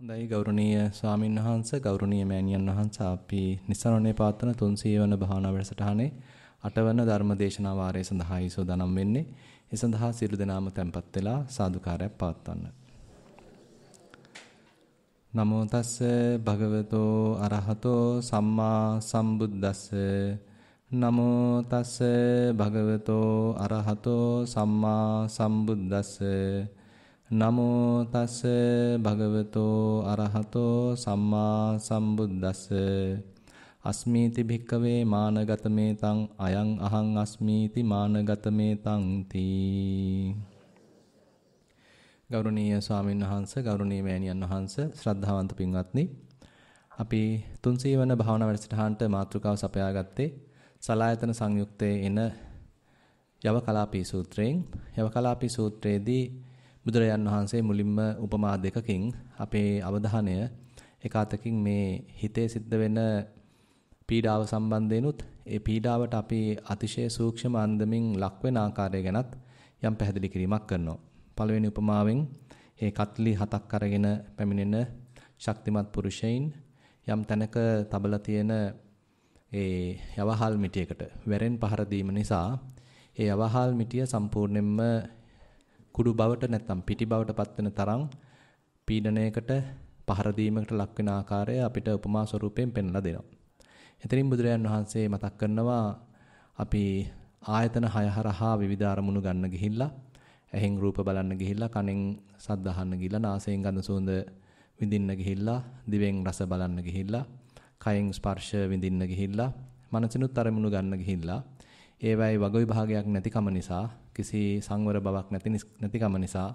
හොඳයි ගෞරවනීය ස්වාමින් වහන්ස ගෞරවනීය මෑණියන් වහන්ස අපි නිසරණේ පාත්තන 300 වන භාවනා වැඩසටහනේ 8 වන ධර්මදේශනා වාරය සඳහායි සෝදානම් වෙන්නේ. ඒ සඳහා සියලු දෙනාම tempත් වෙලා සාදුකාරයක් පවත්වන්න. නමෝ තස්ස භගවතෝ අරහතෝ සම්මා සම්බුද්දස්ස නමෝ තස්ස භගවතෝ අරහතෝ සම්මා සම්බුද්දස්ස නමෝ තස් භගවතෝ අරහතෝ සම්මා සම්බුද්දස්ස අස්මීති භික්කවේ මානගතමේ තං අයං අහං අස්මීති මානගතමේ තං තී ගෞරවනීය ස්වාමීන් වහන්ස ගෞරවනීය මෑණියන් වහන්ස ශ්‍රද්ධාවන්ත පින්වත්නි අපි 300 වන භාවනා වැඩසටහනට මාතෘකාව සපයාගත්තේ සලායතන සංයුක්තයේ එන යවකලාපී සූත්‍රයෙන් යවකලාපී සූත්‍රයේදී බුදුරජාන් වහන්සේ මුලින්ම උපමා දෙකකින් අපේ අවධානය එක අතකින් මේ හිතේ සිද්ධ වෙන පීඩාව සම්බන්ධයෙන්ුත් ඒ පීඩාවට අපි අතිශය සූක්ෂම අන්දමින් ලක් වෙන ආකාරය ගැනත් යම් පැහැදිලි කිරීමක් කරනවා. පළවෙනි උපමාවෙන් මේ කත්ලි හතක් අරගෙන පැමිණෙන ශක්තිමත් පුරුෂයින් යම් තැනක තබලා තියෙන ඒ යවහල් මිටියකට වැරෙන් පහර දීම නිසා ඒ යවහල් මිටිය සම්පූර්ණයෙන්ම කුඩු බවට නැත්නම් පිටි බවට පත්වෙන තරම් පීඩණයකට පහර දීමකට ලක් වෙන ආකාරය අපිට උපමා ස්වරූපයෙන් පෙන්ලා දෙනවා. එතනින් බුදුරජාන් වහන්සේ මතක් කරනවා අපි ආයතන 6 හරහා විවිධ අරමුණු ගන්න ගිහිල්ලා ඇහෙන් රූප බලන්න ගිහිල්ලා කනෙන් ශබ්ද අහන්න ගිහිල්ලා නාසයෙන් ගඳ සුවඳ විඳින්න ගිහිල්ලා දිවෙන් රස බලන්න ගිහිල්ලා කයෙන් ස්පර්ශ විඳින්න ගිහිල්ලා මනසිනුත් අරමුණු ගන්න ගිහිල්ලා ඒවැයි වග විභාගයක් නැතිකම නිසා කිසි සංවර බවක් නැති නැතිකම නිසා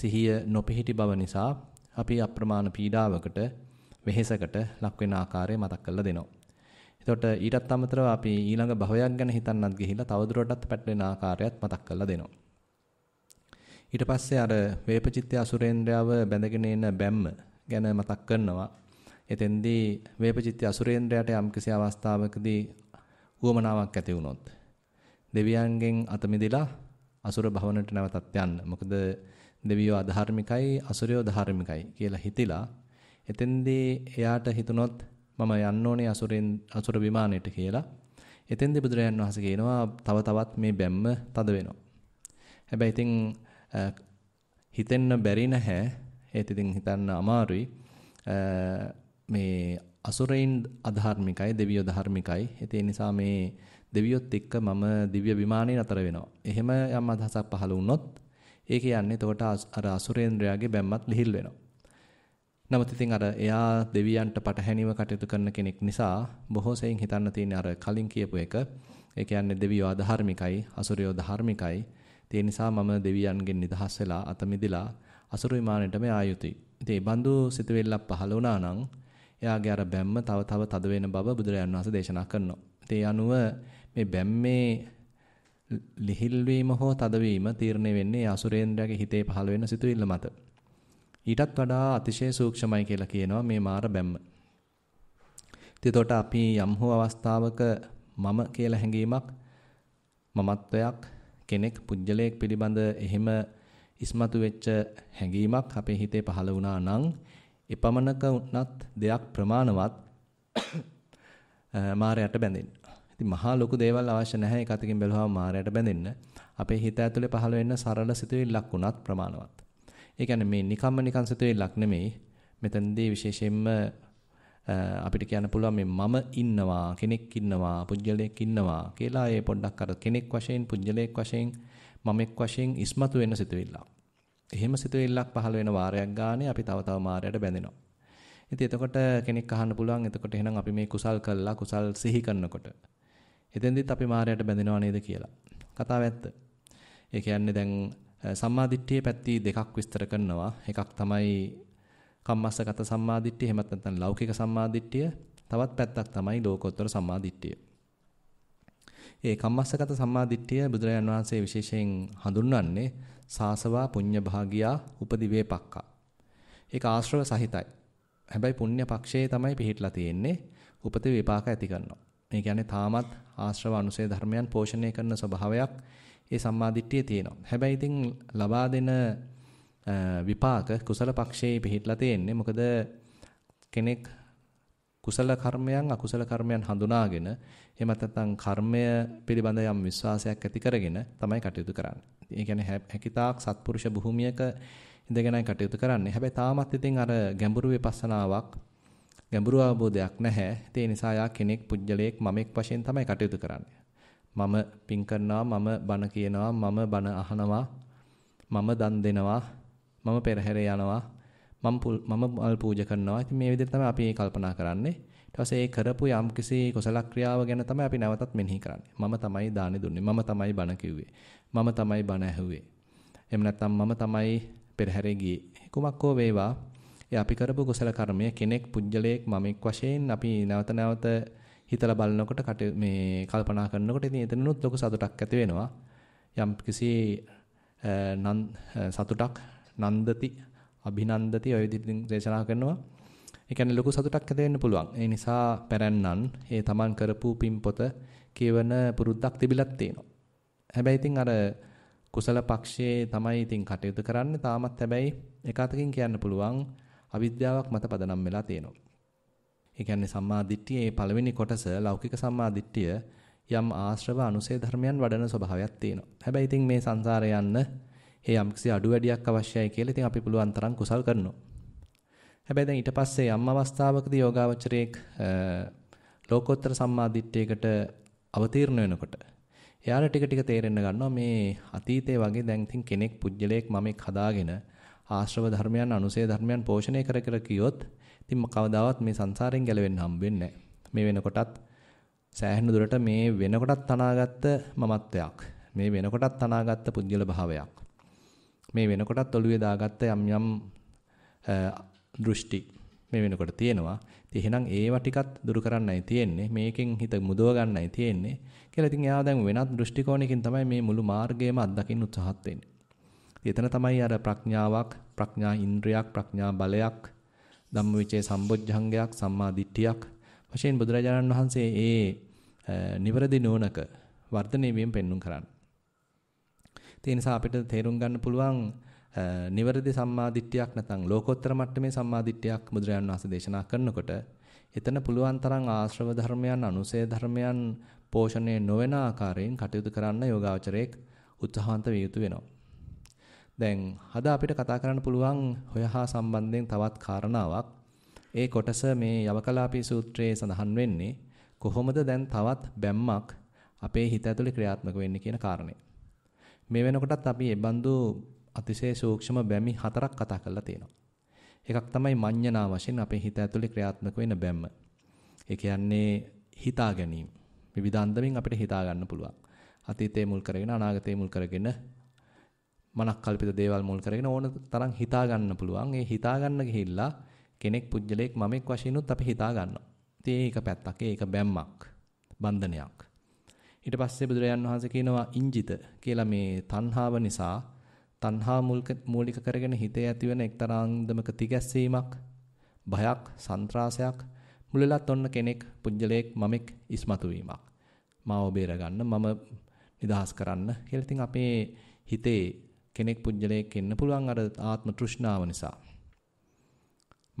සිහිය නොපිහිටි බව නිසා අපි අප්‍රමාණ පීඩාවකට වෙහෙසකට ලක් වෙන ආකාරය මතක් කරලා දෙනවා. එතකොට ඊටත් අමතරව අපි ඊළඟ භවයක් ගැන හිතන්නත් ගිහිලා තවදුරටත් පැටලෙන ආකාරයත් මතක් කරලා දෙනවා. ඊට පස්සේ අර වේපචිත්‍ය අසුරේන්ද්‍රයව බැඳගෙන එන බැම්ම ගැන මතක් කරනවා. එතෙන්දී වේපචිත්‍ය අසුරේන්ද්‍රයට යම්කිසි අවස්ථාවකදී උවමනාවක් ඇති වුණොත් දෙවියන්ගෙන් අත මිදලා අසුර භවනට නැවතත් යන්න. මොකද දෙවියෝ අධාර්මිකයි අසුරයෝ ධාර්මිකයි කියලා හිතිලා එතෙන්දී එයාට හිතුනොත් මම යන්න ඕනේ අසුරෙන් අසුර විමානයට කියලා. එතෙන්දී බුදුරජාන් වහන්සේ කියනවා තව තවත් මේ බැම්ම තද වෙනවා. හැබැයි ඉතින් හිතෙන්න බැරි නැහැ. ඒත් ඉතින් හිතන්න අමාරුයි. මේ අසුරයින් අධාර්මිකයි දෙවියෝ ධාර්මිකයි. ඒ නිසා මේ දෙවියොත් එක්ක මම දිව්‍ය විමානයේ නතර වෙනවා. එහෙම යම් අදහසක් පහළ වුණොත් ඒ කියන්නේ එතකොට අර අසුරේන්ද්‍රයාගේ බැම්මත් ලිහිල් වෙනවා. නමුත් ඉතින් අර එයා දෙවියන්ට පටහැනිව කටයුතු කරන කෙනෙක් නිසා බොහෝ සෙයින් හිතන්න තියෙන්නේ අර කලින් කියපු එක. ඒ කියන්නේ දෙවියෝ අධාර්මිකයි, අසුරයෝ ධාර්මිකයි. ඒ නිසා මම දෙවියන්ගෙන් නිදහස් වෙලා අත මිදලා අසුර විමානයටම ආයුතුයි. ඉතින් මේ බඳු සිතුවිල්ලක් පහළ වුණා නම් එයාගේ අර බැම්ම තව තව තද වෙන බව බුදුරජාන් වහන්සේ දේශනා කරනවා. ඉතින් අනුව මේ බැම්මේ ලිහිල් වීම හෝ තදවීම තීරණය වෙන්නේ අසුරේන්ද්‍රයාගේ හිතේ පහළ වෙන සිතුවිල්ල මත. ඊටත් වඩා අතිශය සූක්ෂමයි කියලා කියනවා මේ මාර බැම්ම. එතකොට අපි යම් හෝ අවස්ථාවක මම කියලා හැඟීමක් මමත්වයක් කෙනෙක් පුජ්‍යලයක් පිළිබඳ එහෙම ඉස්මතු වෙච්ච හැඟීමක් අපේ හිතේ පහළ වුණා නම් එපමණක උනත් දෙයක් ප්‍රමාණවත් මාරයට බැඳෙන්නේ ඉතින් මහා ලොකු දේවල් අවශ්‍ය නැහැ ඒක අතකින් බැලුවාම මායයට බැඳෙන්න. අපේ හිත ඇතුලේ පහළ වෙන්න සරල සිතුවිල්ලක් උනත් ප්‍රමාණවත්. ඒ කියන්නේ මේ නිකම්ම නිකන් සිතුවිල්ලක් නෙමෙයි. මෙතනදී විශේෂයෙන්ම අපිට කියන්න පුළුවන් මේ මම ඉන්නවා කෙනෙක් ඉන්නවා පුජ්‍යලයක් ඉන්නවා කියලා ඒ පොඩ්ඩක් අර කෙනෙක් වශයෙන් පුජ්‍යලයක් වශයෙන් මමෙක් වශයෙන් ඉස්මතු වෙන සිතුවිල්ලක්. එහෙම සිතුවිල්ලක් පහළ වෙන වාරයක් ගානේ අපි තව තව මාරයට බැඳෙනවා. ඉතින් එතකොට කෙනෙක් අහන්න පුළුවන් එතකොට එහෙනම් අපි මේ කුසල් කළා කුසල් සිහි කරනකොට එතෙන්දිත් අපි මායයට බැඳෙනව නේද කියලා. කතාව ඇත්ත. ඒ කියන්නේ දැන් සම්මාදිට්ඨියේ පැති දෙකක් විස්තර කරනවා. එකක් තමයි කම්මස්සගත සම්මාදිට්ඨිය, එහෙමත් නැත්නම් ලෞකික සම්මාදිට්ඨිය. තවත් පැත්තක් තමයි ලෝකෝත්තර සම්මාදිට්ඨිය. ඒ කම්මස්සගත සම්මාදිට්ඨිය බුදුරජාන් වහන්සේ විශේෂයෙන් හඳුන්වන්නේ සාසවා පුඤ්ඤ භාගියා උපදිවේ පක්කා. ඒක ආශ්‍රව සහිතයි. හැබැයි පුණ්‍ය පක්ෂයේ තමයි පිහිටලා තියෙන්නේ. උපත විපාක ඇති කරනවා. මේ කියන්නේ තාමත් ආශ්‍රව අනුසය ධර්මයන් පෝෂණය කරන ස්වභාවයක් ඒ සම්මාදිට්ඨියේ තියෙනවා. හැබැයි ඉතින් ලබා දෙන විපාක කුසල පක්ෂයේ පිහිටලා තියෙන්නේ. මොකද කෙනෙක් කුසල කර්මයන් අකුසල කර්මයන් හඳුනාගෙන එහෙම නැත්නම් කර්මය පිළිබඳ යම් විශ්වාසයක් ඇති කරගෙන තමයි කටයුතු කරන්නේ. ඒ කියන්නේ හැකිතාක් සත්පුරුෂ භූමියක ඉඳගෙනයි කටයුතු කරන්නේ. හැබැයි තාමත් ඉතින් අර ගැඹුරු විපස්සනාවක් ගැඹුරු අවබෝධයක් නැහැ. ඒ නිසා යා කෙනෙක් පුජ්‍යලයක් මමෙක් වශයෙන් තමයි කටයුතු කරන්නේ. මම පින් කරනවා, මම බණ කියනවා, මම බණ අහනවා, මම දන් දෙනවා, මම පෙරහැර යනවා, මම මම මල් පූජා කරනවා. ඉතින් මේ විදිහට තමයි අපි කල්පනා කරන්නේ. ඊට පස්සේ ඒ කරපු යම්කිසි කුසල ක්‍රියාව ගැන තමයි අපි නැවතත් මෙනෙහි කරන්නේ. මම තමයි දානි දුන්නේ. මම තමයි බණ කිව්වේ. මම තමයි බණ ඇහුවේ. එහෙම නැත්නම් මම තමයි පෙරහැරේ ගියේ. කුමක් හෝ වේවා ඒ අපි කරපු කුසල කර්මය කෙනෙක් පුජ්‍යලයක් මමෙක් වශයෙන් අපි නැවත නැවත හිතලා බලනකොට කට මේ කල්පනා කරනකොට ඉතින් එතනනුත් ලොකු සතුටක් ඇති වෙනවා. යම් කිසි සතුටක් නන්දති අභිනන්දති ඔය විදිහට දේශනා කරනවා. ඒ කියන්නේ ලොකු සතුටක් ඇති වෙන්න පුළුවන්. ඒ නිසා පැරැන්නන් ඒ තමන් කරපු පින් පොත කියවන පුරුද්දක් තිබිලක් තියෙනවා. හැබැයි ඉතින් අර කුසල පක්ෂයේ තමයි ඉතින් කටයුතු කරන්න තාමත් හැබැයි එකතකින් කියන්න පුළුවන් අවිද්‍යාවක් මත පදනම් වෙලා තියෙනවා. ඒ කියන්නේ සම්මා දිට්ඨියේ පළවෙනි කොටස ලෞකික සම්මා දිට්ඨිය යම් ආශ්‍රව අනුසේ ධර්මයන් වඩන ස්වභාවයක් තියෙනවා. හැබැයි ඉතින් මේ සංසාරය යන්න හේ යම්කිසි අඩු වැඩියක් අවශ්‍යයි කියලා ඉතින් අපි පුළුවන් තරම් කුසල් කරනවා. හැබැයි දැන් ඊට පස්සේ යම් අවස්ථාවකදී යෝගාවචරයේක් ලෝකෝත්තර සම්මා දිට්ඨියකට අවතීර්ණ වෙනකොට එයාට ටික ටික තේරෙන්න ගන්නවා මේ අතීතයේ වගේ දැන් ඉතින් කෙනෙක් පුජ්‍යලයක් මම එක් හදාගෙන ආශ්‍රව ධර්මයන්, අනුසය ධර්මයන් පෝෂණය කර කර කියොත් ඉතින් කවදාවත් මේ සංසාරයෙන් ගැලවෙන්න හම්බෙන්නේ නැහැ. මේ වෙනකොටත් සෑහෙන දුරට මේ වෙනකොටත් තනාගත්ත මමත්වයක්. මේ වෙනකොටත් තනාගත්ත පුද්ගල භාවයක්. මේ වෙනකොටත් ඔළුවේ දාගත්ත යම් යම් දෘෂ්ටි මේ වෙනකොට තියෙනවා. ඉතින් එහෙනම් ඒවා ටිකත් දුරු කරන්නයි තියෙන්නේ. මේකෙන් හිත මුදව ගන්නයි තියෙන්නේ. කියලා ඉතින් එයා දැන් වෙනත් දෘෂ්ටි කෝණයකින් තමයි මේ මුළු මාර්ගයම අත්දකින්න උත්සාහත් වෙන්නේ. එතන තමයි අර ප්‍රඥාවක්, ප්‍රඥා ඉන්ද්‍රියක්, ප්‍රඥා බලයක්, ධම්මවිචේ සම්බොජ්ජංගයක්, සම්මා දිට්ඨියක් වශයෙන් බුදුරජාණන් වහන්සේ ඒ නිවරදි නෝනක වර්ධනය වීම පෙන්눔 කරන්නේ. ඒ නිසා අපිට තේරුම් ගන්න පුළුවන් නිවැරදි සම්මාදිට්ඨියක් නැත්නම් ලෝකෝත්තර මට්ටමේ සම්මාදිට්ඨියක් බුදුරජාණන් වහන්සේ දේශනා කරනකොට එතන පුළුවන් තරම් ආශ්‍රව ධර්මයන් අනුසය ධර්මයන් පෝෂණය නොවන ආකාරයෙන් කටයුතු කරන්න යෝගාචරයේ උත්සාහන්ත විය යුතු වෙනවා. දැන් අද අපිට කතා කරන්න පුළුවන් ඔය හා සම්බන්ධයෙන් තවත් කාරණාවක්. ඒ කොටස මේ යවකලාපී සූත්‍රයේ සඳහන් වෙන්නේ කොහොමද දැන් තවත් බැම්මක් අපේ හිත ඇතුලේ ක්‍රියාත්මක වෙන්නේ කියන කාරණය. මේ වෙනකොටත් අපි එබඳු අතිශය සූක්ෂම බැමි හතරක් කතා කරලා තියෙනවා. එකක් තමයි මඤ්ඤණා වශයෙන් අපේ හිත ඇතුලේ ක්‍රියාත්මක වෙන බැම්ම. ඒ කියන්නේ හිතා ගැනීම. විවිධ අන්දමින් අපිට හිතා ගන්න පුළුවන්. අතීතයේ මුල් කරගෙන අනාගතයේ මුල් කරගෙන මනක් කල්පිත දේවල් මුල් කරගෙන ඕන තරම් හිතා ගන්න පුළුවන්. ඒ හිතා ගන්න ගිහිල්ලා කෙනෙක් පුජ්‍යලයක් මමෙක් වශයෙන්ුත් අපි හිතා ගන්නවා. ඉතින් ඒක පැත්තක්. ඒක බැම්මක්. බන්ධනයක්. ඊට පස්සේ බුදුරජාන් වහන්සේ කියනවා ඉංජිත කියලා මේ තණ්හාව නිසා තණ්හා මූලික කරගෙන හිතේ ඇතිවන එක්තරා අන්දමක තිගැස්සීමක් භයක් සන්ත්‍රාසයක් මුලලත් ඔන්න කෙනෙක් පුජ්‍යලයක් මමෙක් ඉස්මතු වීමක් මාව බේරගන්න මම නිදහස් කරන්න කියලා ඉතින් අපේ හිතේ කෙනෙක් පුජ්‍යලයක් වෙන්න පුළුවන් අර ආත්ම තෘෂ්ණාව නිසා.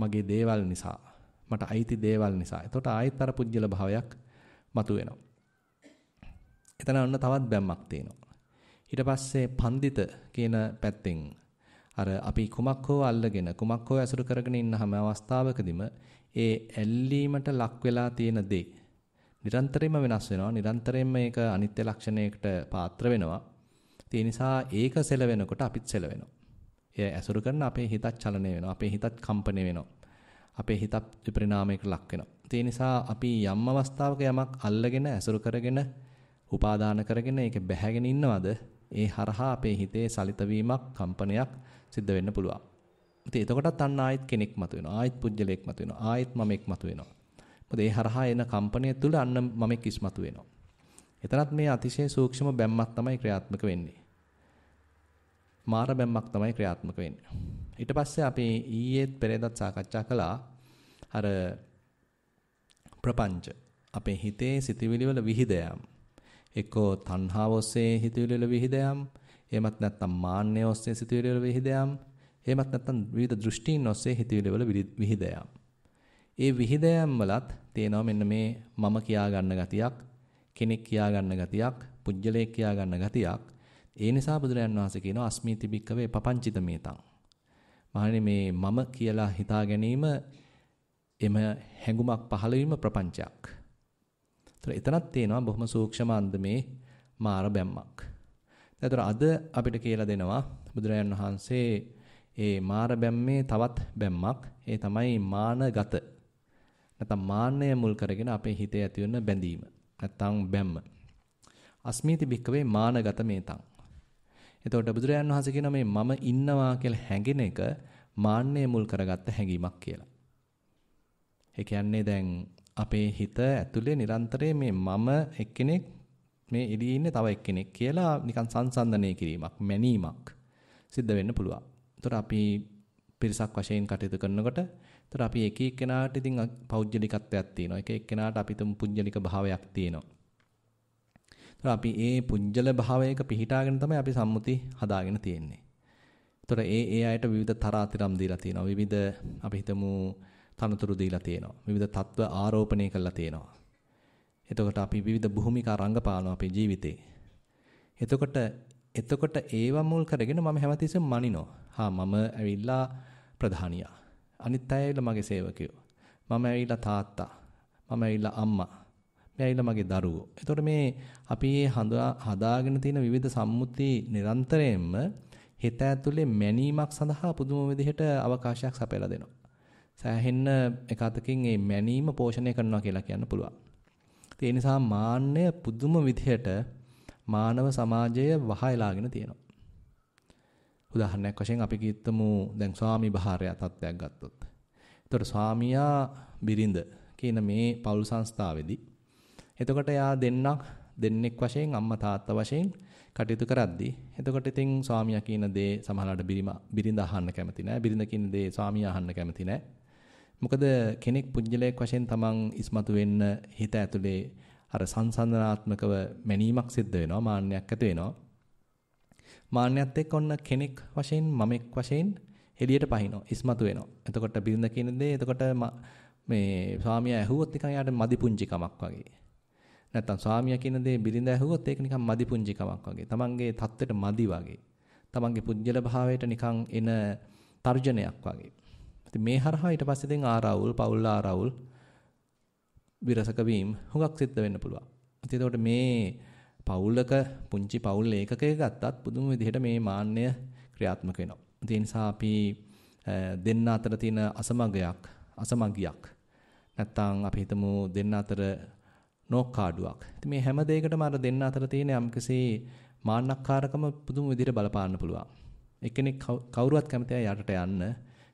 මගේ දේවල් නිසා, මට අයිති දේවල් නිසා. එතකොට ආයෙත් අර පුජ්‍යල භාවයක් මතුවෙනවා. එතන ඔන්න තවත් බැම්මක් තියෙනවා. ඊට පස්සේ පන්දිත කියන පැත්තෙන් අර අපි කුමක් හෝ අල්ලගෙන කුමක් හෝ ඇසුරු කරගෙන ඉන්න හැම අවස්ථාවකදීම ඒ ඇල්ලීමට ලක් වෙලා තියෙන දේ නිරන්තරයෙන්ම වෙනස් වෙනවා නිරන්තරයෙන්ම ඒක අනිත්‍ය ලක්ෂණයකට පාත්‍ර වෙනවා ඒ නිසා ඒක සෙලවෙනකොට අපිත් සෙලවෙනවා. ඒ ඇසුරු කරන අපේ හිතත් චලනය වෙනවා. අපේ හිතත් කම්පණය වෙනවා. අපේ හිතත් විපරිණාමයකට ලක් වෙනවා. ඒ නිසා අපි යම් අවස්ථාවක යමක් අල්ලගෙන ඇසුරු කරගෙන උපාදාන කරගෙන ඒක බැහැගෙන ඉන්නවද? ඒ හරහා අපේ හිතේ සලිත වීමක්, කම්පනයක් සිද්ධ වෙන්න පුළුවන්. ඉතින් එතකොටත් අන්න ආයෙත් කෙනෙක් මතුවෙනවා. ආයෙත් පුජ්‍යලයක් මතුවෙනවා. ආයෙත් මමෙක් මතුවෙනවා. මොකද ඒ හරහා එන කම්පනය තුළ අන්න මමෙක් ඉස්මතු වෙනවා. එතනත් මේ අතිශය සූක්ෂම බැම්මක් තමයි ක්‍රියාත්මක වෙන්නේ. මාර බැම්මක් තමයි ක්‍රියාත්මක වෙන්නේ. ඊට පස්සේ අපි ඊයේත් පෙරේදත් සාකච්ඡා කළා අර ප්‍රපංච අපේ හිතේ සිතිවිලි වල විහිද යාම. එක්කෝ තණ්හාව ඔස්සේ හිතිවිලි වල විහිද යාම, එහෙමත් නැත්නම් මාන්නය ඔස්සේ සිතිවිලි වල විහිද යාම, එහෙමත් නැත්නම් විවිධ දෘෂ්ටීන් ඔස්සේ හිතිවිලි වල විහිද යාම. ඒ විහිද යාම වලත් තේනවා මෙන්න මේ මම කියා ගන්න ගතියක්, කෙනෙක් කියා ගන්න ගතියක්, පුජ්‍යලයක් කියා ගන්න ගතියක්, ඒ නිසා බුදුරයන් වහන්සේ කියනවා අස්මීති භික්කවේ පපංචිත මේතං. මහණෙනි මේ මම කියලා හිතා ගැනීම එම හැඟුමක් පහළ ප්‍රපංචයක්. ඒතර එතනත් තියෙනවා බොහොම සූක්ෂම අන්දමේ මාර බැම්මක්. ඒතර අද අපිට කියලා දෙනවා බුදුරයන් වහන්සේ ඒ මාර බැම්මේ තවත් බැම්මක් ඒ තමයි මානගත නැත්නම් මාන්නය මුල් කරගෙන අපේ හිතේ ඇතිවන බැඳීම නැත්නම් බැම්ම අස්මීති භික්කවේ මානගත මේතං එතකොට බුදුරජාන් වහන්සේ කියන මේ මම ඉන්නවා කියලා හැඟෙන එක මාන්නය මුල් කරගත්ත හැඟීමක් කියලා. ඒ කියන්නේ දැන් අපේ හිත ඇතුලේ නිරන්තරයෙන් මේ මම එක්කෙනෙක් මේ එළියේ ඉන්නේ තව එක්කෙනෙක් කියලා නිකන් සංසන්දනය කිරීමක් මැනීමක් සිද්ධ වෙන්න පුළුවන්. ඒතර අපි පිරිසක් වශයෙන් කටයුතු කරනකොට ඒතර අපි එක එක්කෙනාට ඉතින් පෞද්ගලිකත්වයක් තියෙනවා. එක එක්කෙනාට අපි තුම් පුජ්‍යලික භාවයක් තියෙනවා. අපි ඒ පුජ්‍යල භාවයක පිහිටාගෙන තමයි අපි සම්මුති හදාගෙන තියෙන්නේ. ඒතොර ඒ ඒ අයට විවිධ තරාතිරම් දීලා තියෙනවා. විවිධ අපි හිතමු තනතුරු දීලා තියෙනවා. විවිධ තත්ත්ව ආරෝපණය කරලා තියෙනවා. එතකොට අපි විවිධ භූමිකා රංගපානවා අපේ ජීවිතේ. එතකොට එතකොට ඒව මුල් කරගෙන මම හැමතිස්සෙම මනිනවා. හා මම ඇවිල්ලා ප්‍රධානියා. අනිත් අය ඇවිල්ලා මගේ සේවකයෝ. මම ඇවිල්ලා තාත්තා. මම ඇවිල්ලා අම්මා. මේ ඇවිල්ලා මගේ දරුවෝ. එතකොට මේ අපි මේ හදාගෙන තියෙන විවිධ සම්මුති නිරන්තරයෙන්ම හිත ඇතුලේ මැනීමක් සඳහා පුදුම විදිහට අවකාශයක් සපයලා දෙනවා. සෑහෙන්න එක අතකින් මේ මැනීම පෝෂණය කරනවා කියලා කියන්න පුළුවන්. ඒ නිසා මාන්නය පුදුම විදිහට මානව සමාජය වහයලාගෙන තියෙනවා. උදාහරණයක් වශයෙන් අපි කිත්තමු දැන් ස්වාමි භාර්යා තත්ත්වයක් ගත්තොත්. එතකොට ස්වාමියා බිරිඳ කියන මේ පවුල් සංස්ථාවේදී එතකොට යා දෙන්නක් දෙන්නෙක් වශයෙන් අම්මා තාත්තා වශයෙන් කටයුතු කරද්දී එතකොට ඉතින් ස්වාමියා කියන දේ සමහරවිට බිරිම බිරිඳ අහන්න කැමති නෑ බිරිඳ කියන දේ ස්වාමියා අහන්න කැමති නෑ මොකද කෙනෙක් පුජ්‍යලයක් වශයෙන් තමන් ඉස්මතු වෙන්න හිත ඇතුලේ අර සංසන්දනාත්මකව මැනීමක් සිද්ධ වෙනවා මාන්නයක් ඇති වෙනවා මාන්නයත් එක්ක ඔන්න කෙනෙක් වශයෙන් මමෙක් වශයෙන් එළියට පහිනවා ඉස්මතු වෙනවා එතකොට බිරිඳ කියන දේ එතකොට මේ ස්වාමියා ඇහුවොත් නිකන් යාට මදි පුංචි කමක් වගේ නැත්තම් ස්වාමියා කියන දේ බිරිඳ ඇහුවොත් ඒක නිකන් මදි පුංචිකමක් වගේ. තමන්ගේ தත්වෙට මදි වගේ. තමන්ගේ පුජ්‍යල භාවයට නිකන් එන තර්ජනයක් වගේ. ඉතින් මේ හරහා ඊට පස්සේ දැන් ආරවුල්, පවුල් ආරවුල් විරසක වීම හුඟක් සිද්ධ වෙන්න පුළුවන්. ඉතින් එතකොට මේ පවුලක පුංචි පවුල් ඒකකයක ගත්තත් පුදුම විදිහට මේ මාන්නය ක්‍රියාත්මක වෙනවා. ඒ නිසා අපි දෙන්න අතර තියෙන අසමගයක්, අසමගියක් නැත්තම් අපි හිතමු දෙන්න අතර නෝක්කාඩුවක්. ඉතින් මේ හැම දෙයකටම අර දෙන්න අතර තියෙන යම්කිසි මාන්නක්කාරකම පුදුම විදිහට බලපාන්න පුළුවන්. එක්කෙනෙක් කවුරුවත් කැමති අය යටට යන්න,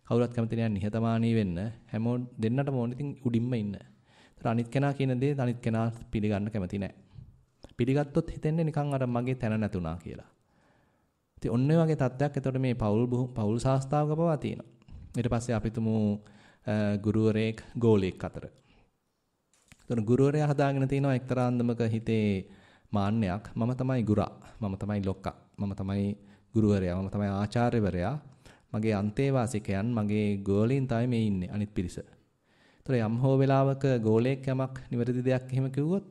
කවුරුවත් කැමති නෑ නිහතමානී වෙන්න, හැමෝම දෙන්නටම ඕන ඉතින් උඩින්ම ඉන්න. ඒතර අනිත් කෙනා කියන දේ අනිත් කෙනා පිළිගන්න කැමති නෑ. පිළිගත්තොත් හිතෙන්නේ නිකන් අර මගේ තැන නැතුණා කියලා. ඉතින් ඔන්න ඔය වගේ තත්ත්වයක් එතකොට මේ පෞල් පෞල් සාස්ත්‍රාවක පවා තියෙනවා. ඊට පස්සේ අපි තුමු ගුරුවරයෙක් ගෝලයෙක් අතර එතකොට ගුරුවරයා හදාගෙන තිනවා එක්තරාන්දමක හිතේ මාන්නයක්. මම තමයි ගුරා. මම තමයි ලොක්කා. මම තමයි ගුරුවරයා. මම තමයි ආචාර්යවරයා. මගේ අන්තේවාසිකයන් මගේ ගෝලීන් තමයි මේ ඉන්නේ අනිත් පිරිස. ඒතර යම් හෝ වෙලාවක ගෝලයක් යමක් නිවැරදි දෙයක් එහෙම කිව්වොත්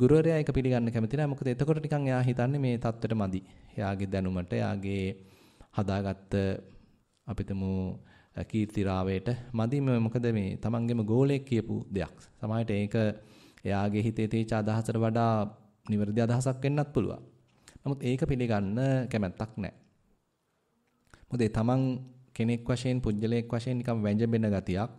ගුරුවරයා ඒක පිළිගන්න කැමති නෑ. මොකද එතකොට නිකන් එයා හිතන්නේ මේ தත්වෙට මදි. එයාගේ දැනුමට, එයාගේ හදාගත්ත අපිටම කීර්ති රාවේට මදීම මොකද මේ තමන්ගේම ගෝලයක් කියපු දෙයක්. සමහරට ඒක එයාගේ හිතේ තියෙච්ච අදහසට වඩා නිවැරදි අදහසක් වෙන්නත් පුළුවන්. නමුත් ඒක පිළිගන්න කැමැත්තක් නැහැ. මොකද තමන් කෙනෙක් වශයෙන් පුජ්‍යලයක් වශයෙන් නිකම් වැජඹෙන ගතියක්,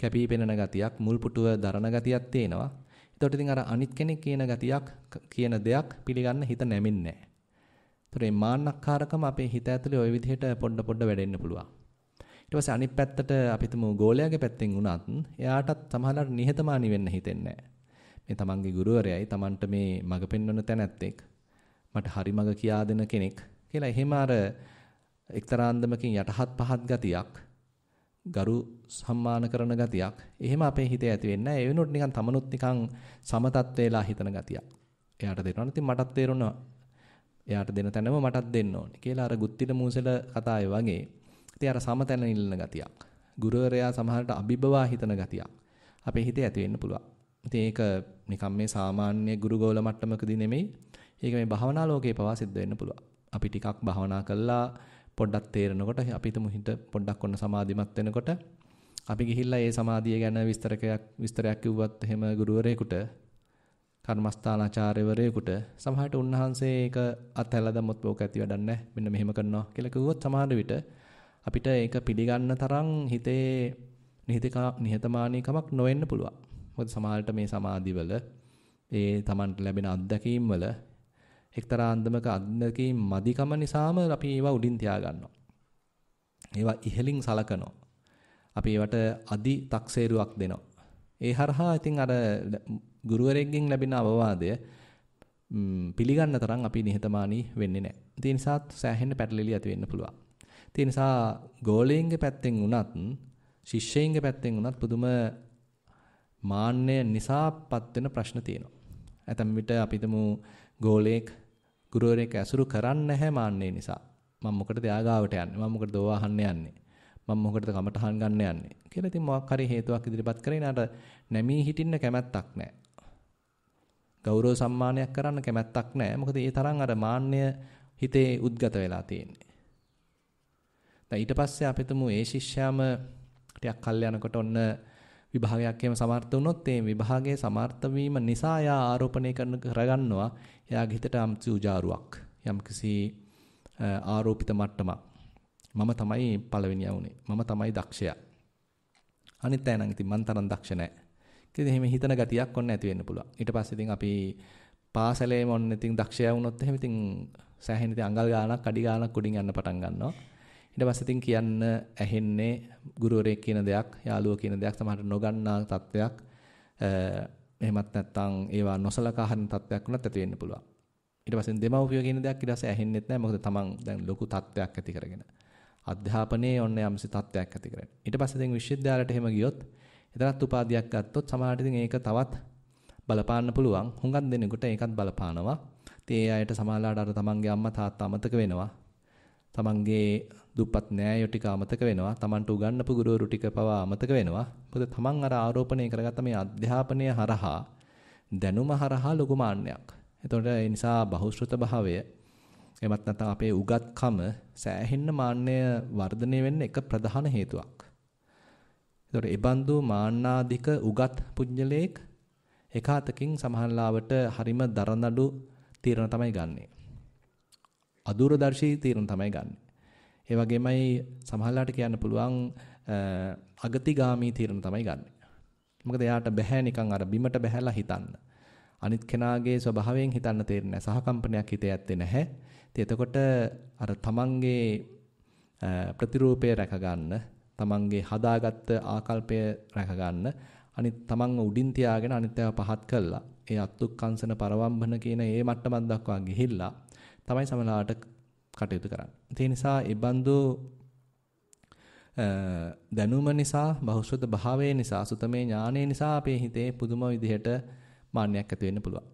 කැපී පෙනෙන ගතියක්, මුල් පුටුව දරන ගතියක් තියෙනවා. එතකොට ඉතින් අර අනිත් කෙනෙක් කියන ගතියක් කියන දෙයක් පිළිගන්න හිත නැමෙන්නේ නැහැ. ඒතරේ මාන්නක්කාරකම අපේ හිත ඇතුලේ ওই විදිහට පොඩ පොඩ වැඩෙන්න පුළුවන්. ඊට පස්සේ අනිත් පැත්තට අපි හිතමු ගෝලයාගේ පැත්තෙන් වුණත් එයාටත් සමහරවිට නිහතමානී වෙන්න හිතෙන්නේ මේ තමන්ගේ ගුරුවරයයි තමන්ට මේ මඟ පෙන්වන තැනැත්තෙක් මට හරි මඟ කියා දෙන කෙනෙක් කියලා එහෙම අර එක්තරාන්දමකින් යටහත් පහත් ගතියක් ගරු සම්මාන කරන ගතියක් එහෙම අපේ හිතේ ඇති වෙන්නේ නැහැ ඒ වෙනුවට නිකන් තමනුත් නිකන් සමතත් වේලා හිතන ගතියක් එයාට දෙනවනේ ඉතින් මටත් තේරෙනවා එයාට දෙන තැනම මටත් දෙන්න ඕනේ කියලා අර ගුත්තිල මූසෙල කතාවේ වගේ හිතේ අර සමතැන ඉල්ලන ගතියක්. ගුරුවරයා සමහරට අභිබවා හිතන ගතියක්. අපේ හිතේ ඇති වෙන්න පුළුවන්. ඉතින් ඒක නිකම් මේ සාමාන්‍ය ගුරුගෝල මට්ටමකදී නෙමෙයි. ඒක මේ භවනා ලෝකේ පවා සිද්ධ වෙන්න පුළුවන්. අපි ටිකක් භවනා කළා පොඩ්ඩක් තේරෙනකොට අපි හිතමු හිත පොඩ්ඩක් ඔන්න සමාධිමත් වෙනකොට අපි ගිහිල්ලා ඒ සමාධිය ගැන විස්තරකයක් විස්තරයක් කිව්වත් එහෙම ගුරුවරයෙකුට කර්මස්ථානාචාර්යවරයෙකුට සමහරට උන්වහන්සේ ඒක අත්හැරලා දැම්මොත් ඕක ඇති වැඩක් නැහැ මෙන්න මෙහෙම කරනවා කියලා කිව්වොත් සමහර විට අපිට ඒක පිළිගන්න තරම් හිතේ නිහතමානීකමක් නොවෙන්න පුළුවන්. මොකද සමහරට මේ සමාධිවල ඒ Tamanට ලැබෙන අත්දැකීම් වල එක්තරා අන්දමක අත්දැකීම් මදිකම නිසාම අපි ඒවා උඩින් තියාගන්නවා. ඒවා ඉහලින් සලකනවා. අපි ඒවට අදි තක්සේරුවක් දෙනවා. ඒ හරහා ඉතින් අර ගුරුවරයෙක්ගෙන් ලැබෙන අවවාදය පිළිගන්න තරම් අපි නිහතමානී වෙන්නේ නැහැ. ඒ නිසා සෑහෙන්න පැටලෙලි ඇති වෙන්න පුළුවන්. ඒ නිසා ගෝලීන්ගේ පැත්තෙන් වුණත් ශිෂ්‍යයින්ගේ පැත්තෙන් වුණත් පුදුම මාන්නය නිසාපත් වෙන ප්‍රශ්න තියෙනවා. ඇතම් විට අපිටම ගෝලෙක් ගුරුවරයෙක් ඇසුරු කරන්නේ නැහැ මාන්නය නිසා. මම මොකටද යාගාවට යන්නේ? මම මොකටද ඕවා අහන්න යන්නේ? මම මොකටද කමටහන් ගන්න යන්නේ? කියලා ඉතින් මොකක් හරි හේතුවක් ඉදිරිපත් කරගෙන ආට නැමී හිටින්න කැමැත්තක් නැහැ. ගෞරව සම්මානයක් කරන්න කැමැත්තක් නැහැ. මොකද ඒ තරම් අර මාන්නය හිතේ උද්ගත වෙලා තියෙන්නේ. දැන් ඊට පස්සේ අපි තුමු ඒ ශිෂ්‍යයාම ටිකක් කල් යනකොට ඔන්න විභාගයක් එහෙම සමර්ථ වුණොත් ඒ විභාගයේ සමර්ථ වීම නිසා එයා ආරෝපණය කරන කරගන්නවා එයාගේ හිතට අම්චි උජාරුවක් යම්කිසි ආරෝපිත මට්ටමක් මම තමයි පළවෙනියා වුනේ මම තමයි දක්ෂයා අනිත් අය නම් ඉතින් මං තරම් දක්ෂ නැහැ ඉතින් එහෙම හිතන ගතියක් ඔන්න ඇති වෙන්න පුළුවන් ඊට පස්සේ ඉතින් අපි පාසලේම ඔන්න ඉතින් දක්ෂයා වුණොත් එහෙම ඉතින් සෑහෙන ඉතින් අඟල් ගානක් අඩි ගානක් උඩින් යන්න පටන් ගන්නවා ඊට පස්සේ ඉතින් කියන්න ඇහෙන්නේ ගුරුවරයෙක් කියන දෙයක්, යාළුවෝ කියන දෙයක් සමහර නොගන්නා තත්වයක් එහෙමත් නැත්නම් ඒවා නොසලකා හරින තත්වයක් වුණත් ඇති වෙන්න පුළුවන්. ඊට පස්සේ දෙමව්පියෝ කියන දෙයක් ඊට පස්සේ ඇහෙන්නෙත් නැහැ. මොකද තමන් දැන් ලොකු තත්වයක් ඇති කරගෙන. අධ්‍යාපනයේ ඔන්න යම්සි තත්වයක් ඇති කරගෙන. ඊට පස්සේ දැන් විශ්වවිද්‍යාලයට එහෙම ගියොත් එතනත් උපාධියක් ගත්තොත් සමහරට ඉතින් ඒක තවත් බලපාන්න පුළුවන්. හුඟක් දෙනෙකුට ඒකත් බලපානවා. ඉතින් ඒ අයට සමහරලාට අර තමන්ගේ අම්මා තාත්තා අමතක වෙනවා. තමන්ගේ දුප්පත් නෑයෝ ටික අමතක වෙනවා. Tamanට උගන්වපු ගුරුවරු ටික පවා අමතක වෙනවා. මොකද Taman අර ආරෝපණය කරගත්ත මේ අධ්‍යාපනය හරහා දැනුම හරහා ලොකු මාන්නයක්. එතකොට ඒ නිසා බහුශ්‍රත භාවය එමත් නැත්නම් අපේ උගත්කම සෑහෙන්න මාන්නය වර්ධනය වෙන්න එක ප්‍රධාන හේතුවක්. එතකොට ඒබඳු මාන්නාධික උගත් පුජ්‍යලේක් එකාතකින් සමහරලාවට හරිම දරනඩු තීරණ තමයි ගන්නෙ. අදූරදර්ශී තීරණ තමයි ගන්නෙ. ඒ වගේමයි සමහරලාට කියන්න පුළුවන් අගතිගාමී තීරණ තමයි ගන්න. මොකද එයාට බෑ නිකන් අර බිමට බහැලා හිතන්න. අනිත් කෙනාගේ ස්වභාවයෙන් හිතන්න තේරෙන්නේ නැහැ. සහකම්පනයක් හිතේ ඇත්තේ නැහැ. ඉතින් එතකොට අර තමන්ගේ ප්‍රතිරූපය රැක ගන්න, තමන්ගේ හදාගත්ත ආකල්පය රැක ගන්න, අනිත් තමන්ව උඩින් තියාගෙන අනිත්‍යව පහත් කළා. ඒ අත්ුක්කංශන පරවම්බන කියන ඒ මට්ටමක් දක්වා ගිහිල්ලා තමයි සමලාට කටයුතු කරන්න. ඒ නිසා ඒබඳු දැනුම නිසා බහුශ්‍රත භාවයේ නිසා සුතමේ ඥානයේ නිසා අපේ හිතේ පුදුම විදිහට මාන්නයක් ඇති වෙන්න පුළුවන්.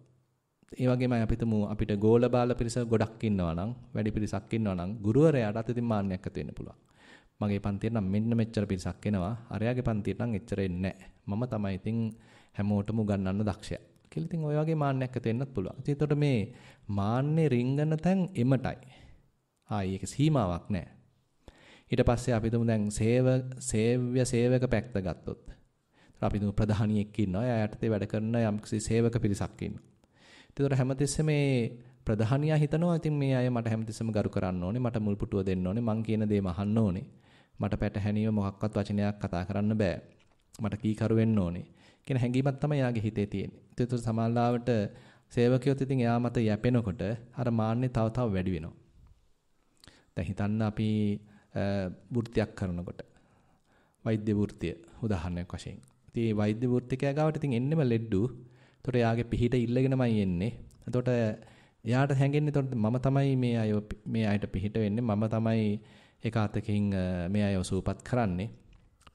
ඒ වගේමයි අපි තුමු අපිට ගෝල බාල පිරිස ගොඩක් ඉන්නවා නම් වැඩි පිරිසක් ඉන්නවා නම් ගුරුවරයාටත් ඉතින් මාන්නයක් ඇති වෙන්න පුළුවන්. මගේ පන්තියට නම් මෙන්න මෙච්චර පිරිසක් එනවා. අරයාගේ පන්තියට නම් එච්චර එන්නේ මම තමයි ඉතින් හැමෝටම උගන්වන්න දක්ෂයා. කියලා ඉතින් ওই වගේ මාන්නයක් ඇති වෙන්නත් පුළුවන්. ඉතින් ඒතකොට මේ මාන්නේ රිංගන තැන් එමටයි. ආයි ඒක සීමාවක් නැහැ. ඊට පස්සේ අපි දුමු දැන් සේව සේව්‍ය සේවක පැත්ත ගත්තොත්. ඒතර අපි දුමු ප්‍රධානියෙක් ඉන්නවා. එයා යටතේ වැඩ කරන යම්කිසි සේවක පිරිසක් ඉන්නවා. ඒතර හැමතිස්සෙම මේ ප්‍රධානියා හිතනවා ඉතින් මේ අය මට හැමතිස්සෙම ගරු කරන්න ඕනේ. මට මුල් පුටුව දෙන්න ඕනේ. මං කියන දේ මහන්න ඕනේ. මට පැටහැනිව මොකක්වත් වචනයක් කතා කරන්න බෑ. මට කීකරු වෙන්න ඕනේ. කියන හැඟීමක් තමයි එයාගේ හිතේ තියෙන්නේ. ඒතර සමාල්ලාවට සේවකයොත් ඉතින් එයා මත යැපෙනකොට අර මාන්නේ තව තව වැඩි වෙනවා. දැන් හිතන්න අපි වෘත්තියක් කරනකොට වෛද්‍ය වෘත්තිය උදාහරණයක් වශයෙන්. ඉතින් මේ වෛද්‍ය වෘත්තිකයා ගාවට ඉතින් එන්නෙම ලෙඩ්ඩු. එතකොට එයාගේ පිහිට ඉල්ලගෙනමයි එන්නේ. එතකොට එයාට හැඟෙන්නේ එතකොට මම තමයි මේ අය මේ අයට පිහිට වෙන්නේ. මම තමයි එක අතකින් මේ අය ඔසූපත් කරන්නේ.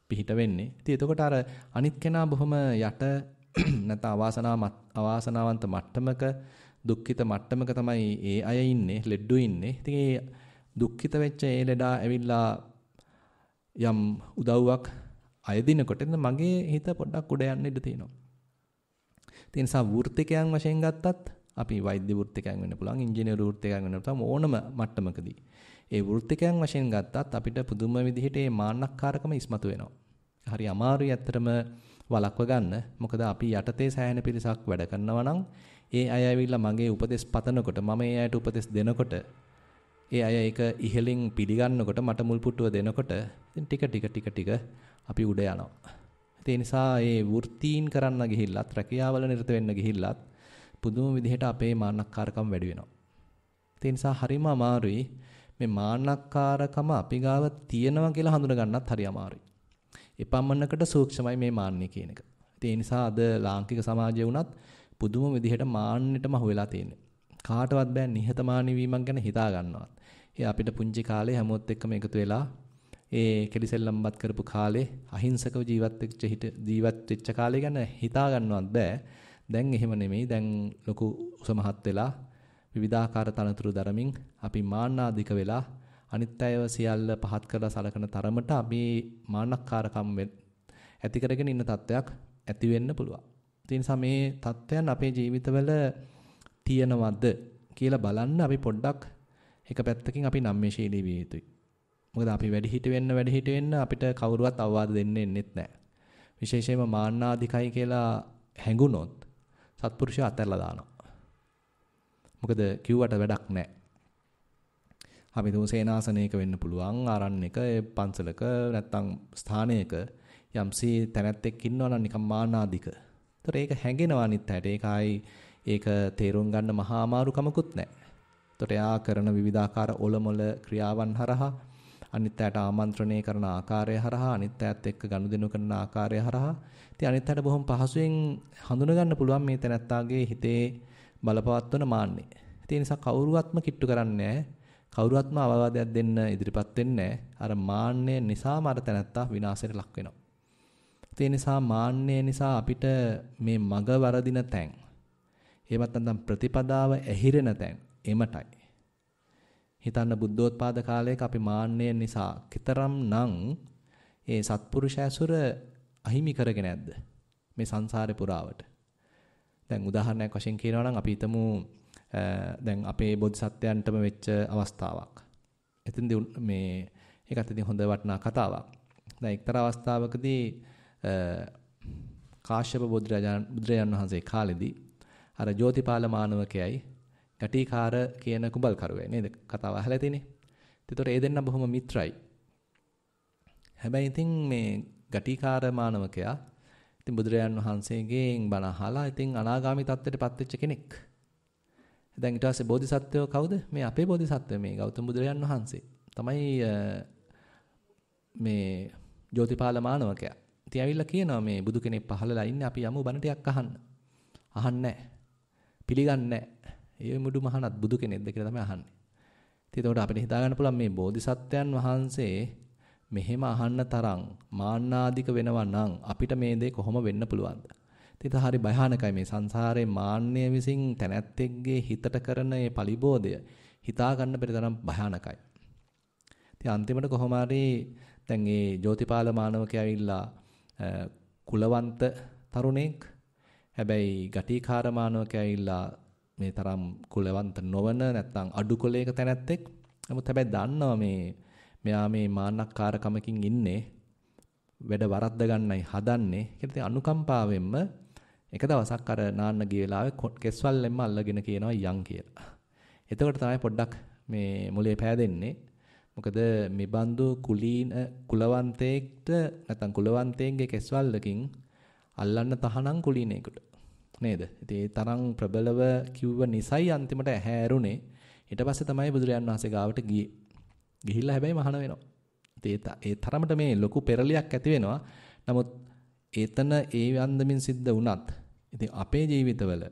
පිහිට වෙන්නේ. ඉතින් එතකොට අර අනිත් කෙනා බොහොම යට නැත්නම් අවාසනාවත් අවාසනාවන්ත මට්ටමක දුක්ඛිත මට්ටමක තමයි ඒ අය ඉන්නේ ලෙඩ්ඩු ඉන්නේ. ඉතින් දුක්ඛිත වෙච්ච ඒ ලෙඩා ඇවිල්ලා යම් උදව්වක් අයදිනකොට මගේ හිත පොඩ්ඩක් උඩ යන්න ඉඩ තියෙනවා. ඒ නිසා වෘත්තිකයන් වශයෙන් ගත්තත් අපි වෛද්‍ය වෘත්තිකයන් වෙන්න පුළුවන්, ඉංජිනේරු වෘත්තිකයන් වෙන්න පුළුවන් ඕනම මට්ටමකදී. ඒ වෘත්තිකයන් වශයෙන් ගත්තත් අපිට පුදුම විදිහට මේ මාන්නක්කාරකම ඉස්මතු වෙනවා. හරි අමාරුයි ඇත්තටම වලක්ව ගන්න. මොකද අපි යටතේ සෑහෙන පිරිසක් වැඩ කරනවා නම් ඒ අය ඇවිල්ලා මගේ උපදෙස් පතනකොට මම ඒ අයට උපදෙස් දෙනකොට ඒ අය ඒක ඉහෙලින් පිළිගන්නකොට මට මුල් පුටුව දෙනකොට ඉතින් ටික ටික ටික ටික අපි උඩ යනවා. ඒ නිසා ඒ වෘත්තීන් කරන්න ගිහිල්ලත් රැකියාවල නිරත වෙන්න ගිහිල්ලත් පුදුම විදිහට අපේ මාන්නක්කාරකම් වැඩි වෙනවා. ඒ නිසා හරිම අමාරුයි මේ මාන්නක්කාරකම අපි ගාව තියෙනවා කියලා හඳුනගන්නත් හරි අමාරුයි. එපමණකට සූක්ෂමයි මේ මාන්නේ කියන එක. ඒ නිසා අද ලාංකික සමාජය වුණත් පුදුම විදිහට මාන්නෙටම අහු වෙලා තියෙනවා. කාටවත් බෑ නිහතමානී වීමක් ගැන හිතා ගන්නවත්. ඒ අපිට පුංචි කාලේ හැමෝත් එක්කම එකතු වෙලා ඒ කෙලිසෙල්ලම්පත් කරපු කාලේ අහිංසකව ජීවත් වෙච්ච හිට ජීවත් වෙච්ච කාලේ ගැන හිතා ගන්නවත් බෑ. දැන් එහෙම නෙමෙයි. දැන් ලොකු උසමහත් වෙලා විවිධාකාර තනතුරු දරමින් අපි මාන්නාධික වෙලා අනිත් අයව සියල්ල පහත් කරලා සලකන තරමට අපි මාන්නක්කාරකම් ඇති කරගෙන ඉන්න තත්ත්වයක් ඇති වෙන්න පුළුවන්. ඒ නිසා මේ තත්ත්වයන් අපේ ජීවිතවල තියෙනවද කියලා බලන්න අපි පොඩ්ඩක් එක පැත්තකින් අපි නම්මේශීලී විය යුතුයි. මොකද අපි වැඩි හිට වෙන්න වැඩි හිට වෙන්න අපිට කවුරුවත් අවවාද දෙන්න එන්නෙත් නැහැ. විශේෂයෙන්ම මාන්නාධිකයි කියලා හැඟුණොත් සත්පුරුෂය අතහැරලා දානවා. මොකද කිව්වට වැඩක් නැහැ. අපි දුම සේනාසනයක වෙන්න පුළුවන්, ආරණ්‍යක, පන්සලක නැත්තම් ස්ථානයක යම්සි තැනැත්තෙක් ඉන්නවනම් නිකම් මාන්නාධික. ඒතර ඒක හැඟෙනවා අනිත් හැට. ඒකයි ඒක තේරුම් ගන්න මහා අමාරුකමකුත් නැහැ. එතකොට එයා කරන විවිධාකාර ඔලොමල ක්‍රියාවන් හරහා අනිත් අයට ආමන්ත්‍රණය කරන ආකාරය හරහා අනිත් අයත් එක්ක ගනුදෙනු කරන ආකාරය හරහා ඉතින් අනිත් අයට බොහොම පහසුවෙන් හඳුනගන්න පුළුවන් මේ තැනැත්තාගේ හිතේ බලපවත්වන මාන්නේ. ඒ නිසා කවුරුවත්ම කිට්ටු කරන්නේ කවුරුවත්ම අවවාදයක් දෙන්න ඉදිරිපත් වෙන්නේ අර මාන්නය නිසාම අර තැනැත්තා විනාශයට ලක් වෙනවා. ඒ නිසා මාන්නය නිසා අපිට මේ මග වරදින තැන් ඒවත් නැත්නම් ප්‍රතිපදාව ඇහිරෙන තැන් එමටයි. හිතන්න බුද්ධෝත්පාද කාලයක අපි මාන්නය නිසා කතරම් නම් ඒ සත්පුරුෂ ඇසුර අහිමි කරගෙන නැද්ද මේ සංසාරේ පුරාවට. දැන් උදාහරණයක් වශයෙන් කියනවා නම් අපි හිතමු දැන් අපේ බෝධිසත්වයන්ටම වෙච්ච අවස්ථාවක්. එතෙන්දී මේ ඒකත් ඉතින් හොඳ වටිනා කතාවක්. දැන් එක්තරා අවස්ථාවකදී කාශ්‍යප බුදුරජාණන් වහන්සේ කාලෙදී අර ජෝතිපාල මානවකයයි ගැටිකාර කියන කුඹල්කරුවයි නේද කතාව අහලා තිනේ. ඒතකොට ඒ දෙන්න බොහොම මිත්‍රයි. හැබැයි ඉතින් මේ ගැටිකාර මානවකයා ඉතින් බුදුරජාන් වහන්සේගෙන් බණ අහලා ඉතින් අනාගාමි තත්ත්වයට පත් වෙච්ච කෙනෙක්. දැන් ඊට පස්සේ බෝධිසත්වයෝ කවුද? මේ අපේ බෝධිසත්වය මේ ගෞතම බුදුරජාන් වහන්සේ. තමයි මේ ජෝතිපාල මානවකයා. ඉතින් ඇවිල්ලා කියනවා මේ බුදු කෙනෙක් පහළලා ඉන්නේ අපි යමු බණ ටිකක් අහන්න. අහන්නේ නැහැ. පිළිගන්නේ නැහැ. ඒ මුඩු මහණත් බුදු කෙනෙක්ද කියලා තමයි අහන්නේ. ඉතින් එතකොට අපිට හිතා ගන්න පුළුවන් මේ බෝධිසත්වයන් වහන්සේ මෙහෙම අහන්න තරම් මාන්නාධික වෙනවා නම් අපිට මේ දේ කොහොම වෙන්න පුළුවන්ද? ඉතින් හරි භයානකයි මේ සංසාරේ මාන්නය විසින් තැනැත්තෙක්ගේ හිතට කරන මේ පලිබෝධය හිතා ගන්න බැරි තරම් භයානකයි. ඉතින් අන්තිමට කොහොම හරි දැන් මේ ජෝතිපාල මානවකයා ඇවිල්ලා කුලවන්ත තරුණෙක් හැබැයි ගටිකාරමානවක ඇවිල්ලා මේ තරම් කුලවන්ත නොවන නැත්නම් අඩු කුලයක තැනැත්තෙක්. නමුත් හැබැයි දන්නවා මේ මෙයා මේ මාන්නක්කාරකමකින් ඉන්නේ වැඩ වරද්ද ගන්නයි හදන්නේ කියලා ඉතින් අනුකම්පාවෙන්ම එක දවසක් අර නාන්න ගිය වෙලාවේ කෙස්වල්ෙන්ම අල්ලගෙන කියනවා යන් කියලා. එතකොට තමයි පොඩ්ඩක් මේ මුලේ පෑදෙන්නේ. මොකද මේ බඳු කුලීන කුලවන්තයෙක්ට නැත්නම් කුලවන්තයෙක්ගේ කෙස්වල්ලකින් අල්ලන්න තහනම් කුලීනේකට. නේද? ඉතින් ඒ තරම් ප්‍රබලව කිව්ව නිසයි අන්තිමට ඇහැරුණේ. ඊට පස්සේ තමයි බුදුරයන් වහන්සේ ගාවට ගියේ. ගිහිල්ලා හැබැයි මහාන වෙනවා. ඉතින් ඒ තරමට මේ ලොකු පෙරලියක් ඇති වෙනවා. නමුත් එතන ඒ වන්දමින් සිද්ධ වුණත් ඉතින් අපේ ජීවිතවල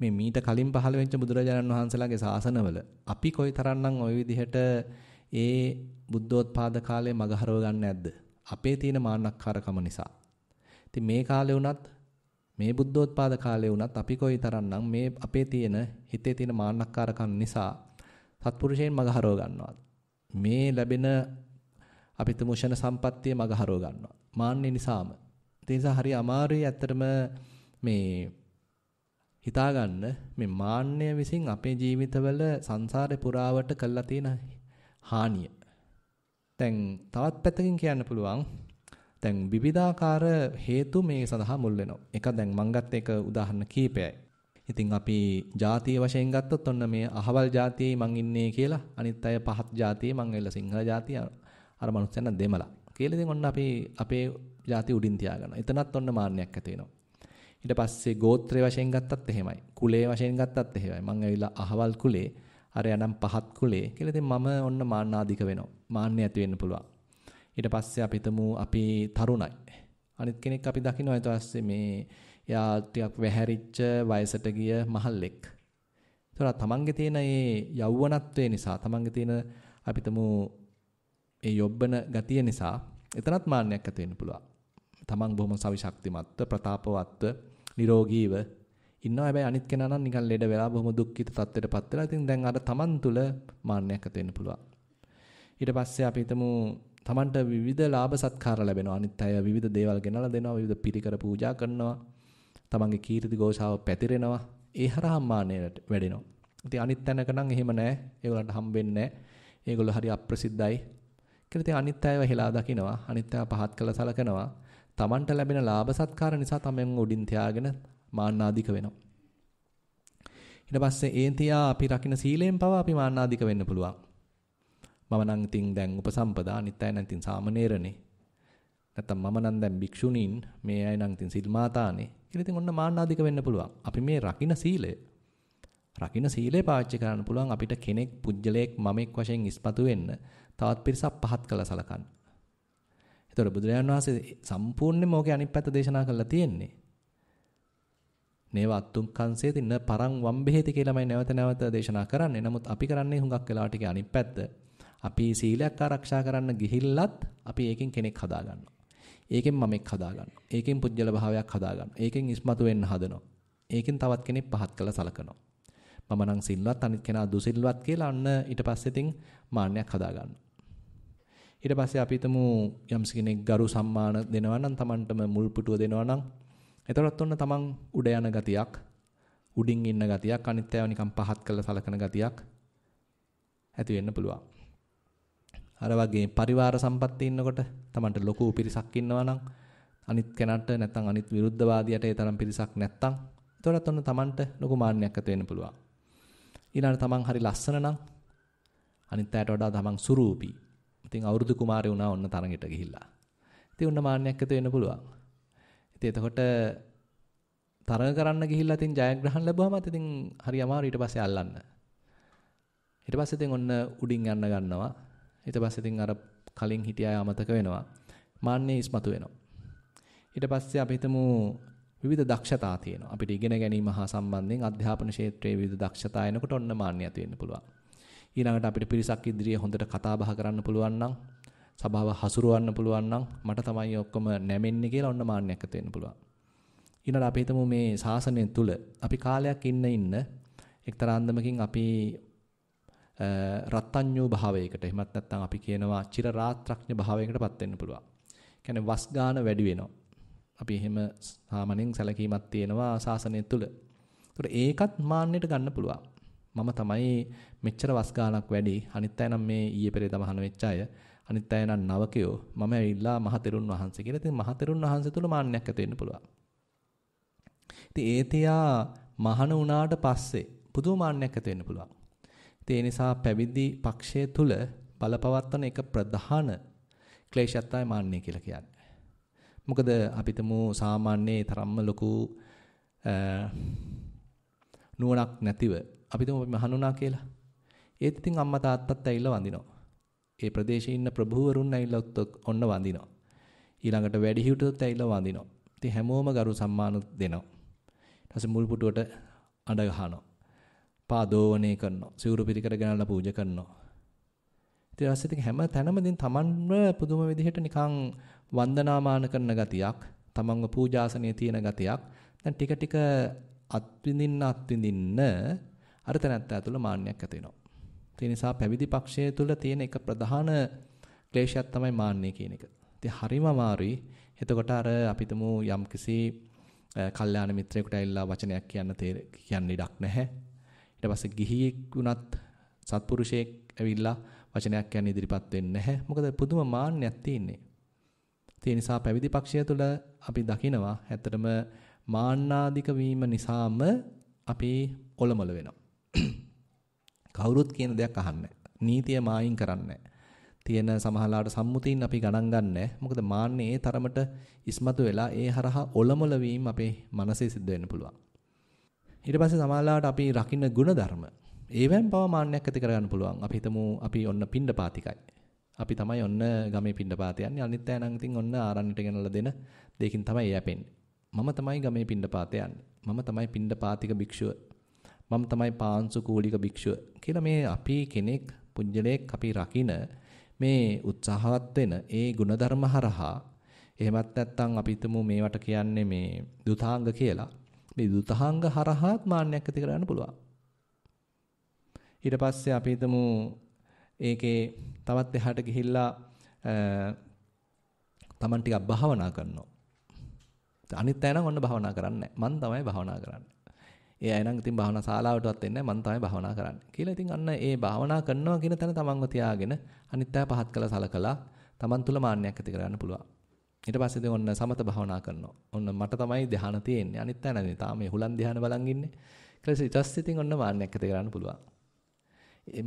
මේ මීට කලින් පහළ වෙච්ච බුදුරජාණන් වහන්සේලාගේ ශාසනවල අපි කොයිතරම්නම් ওই විදිහට ඒ බුද්ධෝත්පාද කාලයේ මගහරව ගන්න නැද්ද? අපේ තියෙන මාන්නක්කාරකම නිසා. ඉතින් මේ කාලේ වුණත් මේ බුද්ධෝත්පාද කාලේ වුණත් අපි කොයි තරම්නම් මේ අපේ තියෙන හිතේ තියෙන මාන්නක්කාරකම් නිසා සත්පුරුෂයන් මගහරව ගන්නවා. මේ ලැබෙන අපි තුමුෂණ සම්පත්තිය මගහරව ගන්නවා. මාන්නේ නිසාම. ඒ නිසා හරි අමාරුයි ඇත්තටම මේ හිතාගන්න මේ මාන්නය විසින් අපේ ජීවිතවල සංසාරේ පුරාවට කළා තියෙන හානිය. දැන් තවත් පැත්තකින් කියන්න පුළුවන් දැන් විවිධාකාර හේතු මේ සඳහා මුල් වෙනවා. එක දැන් මම ගත්ත එක උදාහරණ කීපයයි. ඉතින් අපි ජාතිය වශයෙන් ගත්තොත් ඔන්න මේ අහවල් ජාතියේ මං ඉන්නේ කියලා අනිත් අය පහත් ජාතියේ මං එල්ල සිංහල ජාතිය අර මනුස්සයන් දෙමලා. කියලා ඉතින් ඔන්න අපි අපේ ජාතිය උඩින් තියාගනවා. එතනත් ඔන්න මාන්නයක් ඇති වෙනවා. ඊට පස්සේ ගෝත්‍රය වශයෙන් ගත්තත් එහෙමයි. කුලය වශයෙන් ගත්තත් එහෙමයි. මං ඇවිල්ලා අහවල් කුලේ අරයනම් පහත් කුලේ කියලා ඉතින් මම ඔන්න මාන්නාධික වෙනවා. මාන්නය ඇති වෙන්න පුළුවන්. ඊට පස්සේ අපි හිතමු අපි තරුණයි. අනිත් කෙනෙක් අපි දකිනවා ඊට පස්සේ මේ එයා ටිකක් වැහැරිච්ච වයසට ගිය මහල්ලෙක්. ඒතර තමන්ගේ තියෙන මේ යෞවනත්වය නිසා තමන්ගේ තියෙන අපිටම මේ යොබ්බන ගතිය නිසා එතනත් මාන්නයක් ඇති වෙන්න පුළුවන්. තමන් බොහොම සවිශක්තිමත්ව ප්‍රතාපවත්ව නිරෝගීව ඉන්නවා හැබැයි අනිත් කෙනා නම් නිකන් ලෙඩ වෙලා බොහොම දුක්ඛිත තත්ත්වයටපත් වෙලා ඉතින් දැන් අර තමන් තුල මාන්නයක් ඇති වෙන්න පුළුවන්. ඊට පස්සේ අපි හිතමු තමන්ට විවිධ ලාභ සත්කාර ලැබෙනවා. අනිත් අය විවිධ දේවල් ගෙනලා දෙනවා, විවිධ පිරිකර පූජා කරනවා. තමන්ගේ කීර්ති ഘോഷාව පැතිරෙනවා. ඒ හරහා මාන්නයට වැඩෙනවා. ඉතින් අනිත් තැනක නම් එහෙම නැහැ. ඒගොල්ලන්ට හම්බෙන්නේ නැහැ. ඒගොල්ලෝ හරි අප්‍රසිද්ධයි. කියලා ඉතින් අනිත් අයව හෙලා දකිනවා. අනිත් අය පහත් කළ සලකනවා. තමන්ට ලැබෙන ලාභ සත්කාර නිසා තමන් උඩින් තියාගෙන මාන්නාධික වෙනවා. ඊට පස්සේ ඒන් තියා අපි රකින්න සීලයෙන් පවා අපි මාන්නාධික වෙන්න පුළුවන්. මම නම් ඉතින් දැන් උපසම්පදා අනිත් අය නම් ඉතින් සාමණේරනේ. නැත්තම් මම නම් දැන් භික්ෂුණීන් මේ අය නම් ඉතින් සිල් මාතානේ. කියලා ඉතින් ඔන්න මාන්නාධික වෙන්න පුළුවන්. අපි මේ රකින්න සීලය රකින්න සීලය පාවිච්චි කරන්න පුළුවන් අපිට කෙනෙක් පුජ්‍යලයක් මමෙක් වශයෙන් ඉස්පතු වෙන්න තවත් පිරිසක් පහත් කළ සලකන්න. ඒතකොට බුදුරජාන් වහන්සේ සම්පූර්ණයෙන්ම ඕකේ අනිත් පැත්ත දේශනා කරලා තියෙන්නේ. නේව අත්තුම් කංසේ තින්න පරං වම්බෙහෙති කියලාමයි නැවත නැවත දේශනා කරන්නේ. නමුත් අපි කරන්නේ හුඟක් වෙලාවට අනිත් පැත්ත. අපි සීලයක් ආරක්ෂා කරන්න ගිහිල්ලත් අපි ඒකෙන් කෙනෙක් හදා ගන්නවා. ඒකෙන් මමෙක් හදා ගන්නවා. ඒකෙන් පුජ්‍යල භාවයක් හදා ගන්නවා. ඒකෙන් ඉස්මතු වෙන්න හදනවා. ඒකෙන් තවත් කෙනෙක් පහත් කළ සලකනවා. මම නම් සිල්වත් අනිත් කෙනා දුසිල්වත් කියලා අන්න ඊට පස්සේ තින් මාන්නයක් හදා ගන්නවා. ඊට පස්සේ අපි හිතමු යම්ස කෙනෙක් ගරු සම්මාන දෙනවා නම් Tamanටම මුල් පුටුව දෙනවා නම් එතකොටත් ඔන්න Taman උඩ යන ගතියක් උඩින් ඉන්න ගතියක් අනිත් අයව නිකන් පහත් කළ සලකන ගතියක් ඇති වෙන්න පුළුවන්. අර වගේ පරිවාර සම්පත්තිය ඉන්නකොට Tamanට ලොකු පිරිසක් ඉන්නවා නම් අනිත් කෙනාට නැත්නම් අනිත් විරුද්ධවාදියාට ඒ තරම් පිරිසක් නැත්නම් එතකොටත් ඔන්න Tamanට ලොකු මාන්නයක් ඇති වෙන්න පුළුවන්. ඊළඟට Taman හරි ලස්සන නම් අනිත් අයට වඩා Taman සුරූපී. ඉතින් අවුරුදු කුමාරය වුණා ඔන්න තරගෙට ගිහිල්ලා. ඉතින් ඔන්න මාන්නයක් ඇති වෙන්න පුළුවන්. ඉතින් එතකොට තරඟ කරන්න ගිහිල්ලා ඉතින් ජයග්‍රහණ ලැබුවාමත් ඉතින් හරි අමාරු ඊට පස්සේ අල්ලන්න. ඊට පස්සේ ඉතින් ඔන්න උඩින් යන්න ගන්නවා. ඊට පස්සේ ඉතින් අර කලින් හිටිය අය අමතක වෙනවා. මාන්නේ ඉස්මතු වෙනවා. ඊට පස්සේ අපි හිතමු විවිධ දක්ෂතා තියෙනවා. අපිට ඉගෙන ගැනීම හා සම්බන්ධයෙන් අධ්‍යාපන ක්ෂේත්‍රයේ විවිධ දක්ෂතා එනකොට ඔන්න මාන්නේ ඇති වෙන්න පුළුවන්. ඊළඟට අපිට පිරිසක් ඉදිරියේ හොඳට කතා බහ කරන්න පුළුවන් නම් සභාව හසුරවන්න පුළුවන් නම් මට තමයි ඔක්කොම නැමෙන්නේ කියලා ඔන්න මාන්නයක් ඇති වෙන්න පුළුවන්. ඊළඟට අපි හිතමු මේ ශාසනය තුල අපි කාලයක් ඉන්න ඉන්න එක්තරා අන්දමකින් අපි රත්ත්‍ඤ්‍යෝ භාවයකට එහෙමත් නැත්නම් අපි කියනවා චිර රාත්‍රඥ භාවයකටපත් වෙන්න පුළුවන්. කියන්නේ වස් ගාන වැඩි වෙනවා. අපි එහෙම සාමාන්‍යයෙන් සැලකීමක් තියෙනවා ආසාසනය තුළ. ඒතර ඒකත් මාන්නයට ගන්න පුළුවන්. මම තමයි මෙච්චර වස් ගානක් වැඩි අනිත් අය නම් මේ ඊයේ පෙරේද මහන වෙච්ච අය අනිත් අය නම් නවකයෝ මම ඇවිල්ලා මහතෙරුන් වහන්සේ කියලා. ඉතින් මහතෙරුන් වහන්සේ තුළ මාන්නයක් ඇති වෙන්න පුළුවන්. ඉතින් ඒතියා මහන වුණාට පස්සේ පුදුම මාන්නයක් ඇති වෙන්න පුළුවන්. ඒ නිසා පැවිදි පක්ෂය තුල බලපවත්වන එක ප්‍රධාන ක්ලේශයක් තමයි මාන්නය කියලා කියන්නේ. මොකද අපි තමු සාමාන්‍යයේ තරම්ම ලොකු නුවණක් නැතිව අපි තමු මහණුණා කියලා. ඒත් ඉතින් අම්මා තාත්තත් ඇවිල්ලා වඳිනවා. ඒ ප්‍රදේශයේ ඉන්න ප්‍රභූවරුන් ඇවිල්ලා ඔන්න වඳිනවා. ඊළඟට වැඩිහිටියොත් ඇවිල්ලා වඳිනවා. ඉතින් හැමෝම ගරු සම්මාන දෙනවා. ඊට පස්සේ මුල් පුටුවට අඬ ගහනවා. පාදෝවණය කරනවා. සිවුරු පිරිකර ගෙනල්ලා පූජා කරනවා. ඊට පස්සේ ඉතින් හැම තැනමදී තමන්ව පුදුම විදිහට නිකන් වන්දනාමාන කරන ගතියක්, තමන්ව පූජාසනයේ තියෙන ගතියක් දැන් ටික ටික අත්විඳින්න අත්විඳින්න අර තැනත්තා ඇතුළ මාන්නයක් ඇති වෙනවා. ඒ නිසා පැවිදි පක්ෂය තුළ තියෙන එක ප්‍රධාන ක්ලේශයක් තමයි මාන්නය කියන එක. ඉතින් හරිම අමාරුයි. එතකොට අර අපිටම යම්කිසි කල්යාණ මිත්‍රයෙකුට ඇවිල්ලා වචනයක් කියන්න තේර කියන්න ඉඩක් නැහැ. ඊට පස්සේ ගිහියෙක් වුණත් සත්පුරුෂයෙක් ඇවිල්ලා වචනයක් කියන්න ඉදිරිපත් වෙන්නේ නැහැ. මොකද පුදුම මාන්නයක් තියෙන්නේ. ඒ නිසා පැවිදි පක්ෂය තුළ අපි දකිනවා ඇත්තටම මාන්නාධික වීම නිසාම අපි ඔලමල වෙනවා. කවුරුත් කියන දෙයක් අහන්නේ නීතිය මායින් කරන්නේ තියෙන සමහරලාට සම්මුතියින් අපි ගණන් ගන්නෑ. මොකද මාන්නේ ඒ තරමට ඉස්මතු වෙලා ඒ හරහා ඔලමල වීම අපේ මනසේ සිද්ධ වෙන්න පුළුවන්. ඊට පස්සේ සමාලාවට අපි රකින්න ಗುಣධර්ම. ඒවෙන් පව මාන්නයක් ඇති කරගන්න පුළුවන්. අපි හිතමු අපි ඔන්න පිණ්ඩපාතිකයි. අපි තමයි ඔන්න ගමේ පිණ්ඩපාත යන්නේ. අනිත් අය නම් ඉතින් ඔන්න ආරණ්‍යට ගෙනල්ලා දෙන දෙකින් තමයි යැපෙන්නේ. මම තමයි ගමේ පිණ්ඩපාත යන්නේ. මම තමයි පිණ්ඩපාතික භික්ෂුව. මම තමයි පාංශු කූලික භික්ෂුව කියලා මේ අපි කෙනෙක් පුජ්‍යලයක් අපි රකින මේ උත්සාහවත් වෙන ඒ ಗುಣධර්ම හරහා එහෙමත් නැත්නම් අපි හිතමු මේවට කියන්නේ මේ දුතාංග කියලා මේ දුතහංග හරහාත් මාන්නයක් ඇති කරගන්න පුළුවන්. ඊට පස්සේ අපි හිතමු ඒකේ තවත් එහාට ගිහිල්ලා තමන් ටිකක් භාවනා කරනවා. අනිත් අය නම් ඔන්න භාවනා කරන්නේ මන් තමයි භාවනා කරන්නේ. ඒ අය නම් ඉතින් භාවනා ශාලාවටවත් එන්නේ මන් තමයි භාවනා කරන්නේ. කියලා ඉතින් අන්න ඒ භාවනා කරනවා කියන තැන තමන්ව තියාගෙන අනිත් අය පහත් කළ සලකලා තමන් තුල මාන්නයක් ඇති කරගන්න පුළුවන්. ඊට පස්සේ දැන් ඔන්න සමත භාවනා කරනවා. ඔන්න මට තමයි ධ්‍යාන තියෙන්නේ. අනිත් අය නැදේ. තාම මේ හුලන් ධ්‍යාන බලන් ඉන්නේ. ඊට පස්සේ ඉතින් ඔන්න මාන්නයක් ඇති කරන්න පුළුවන්.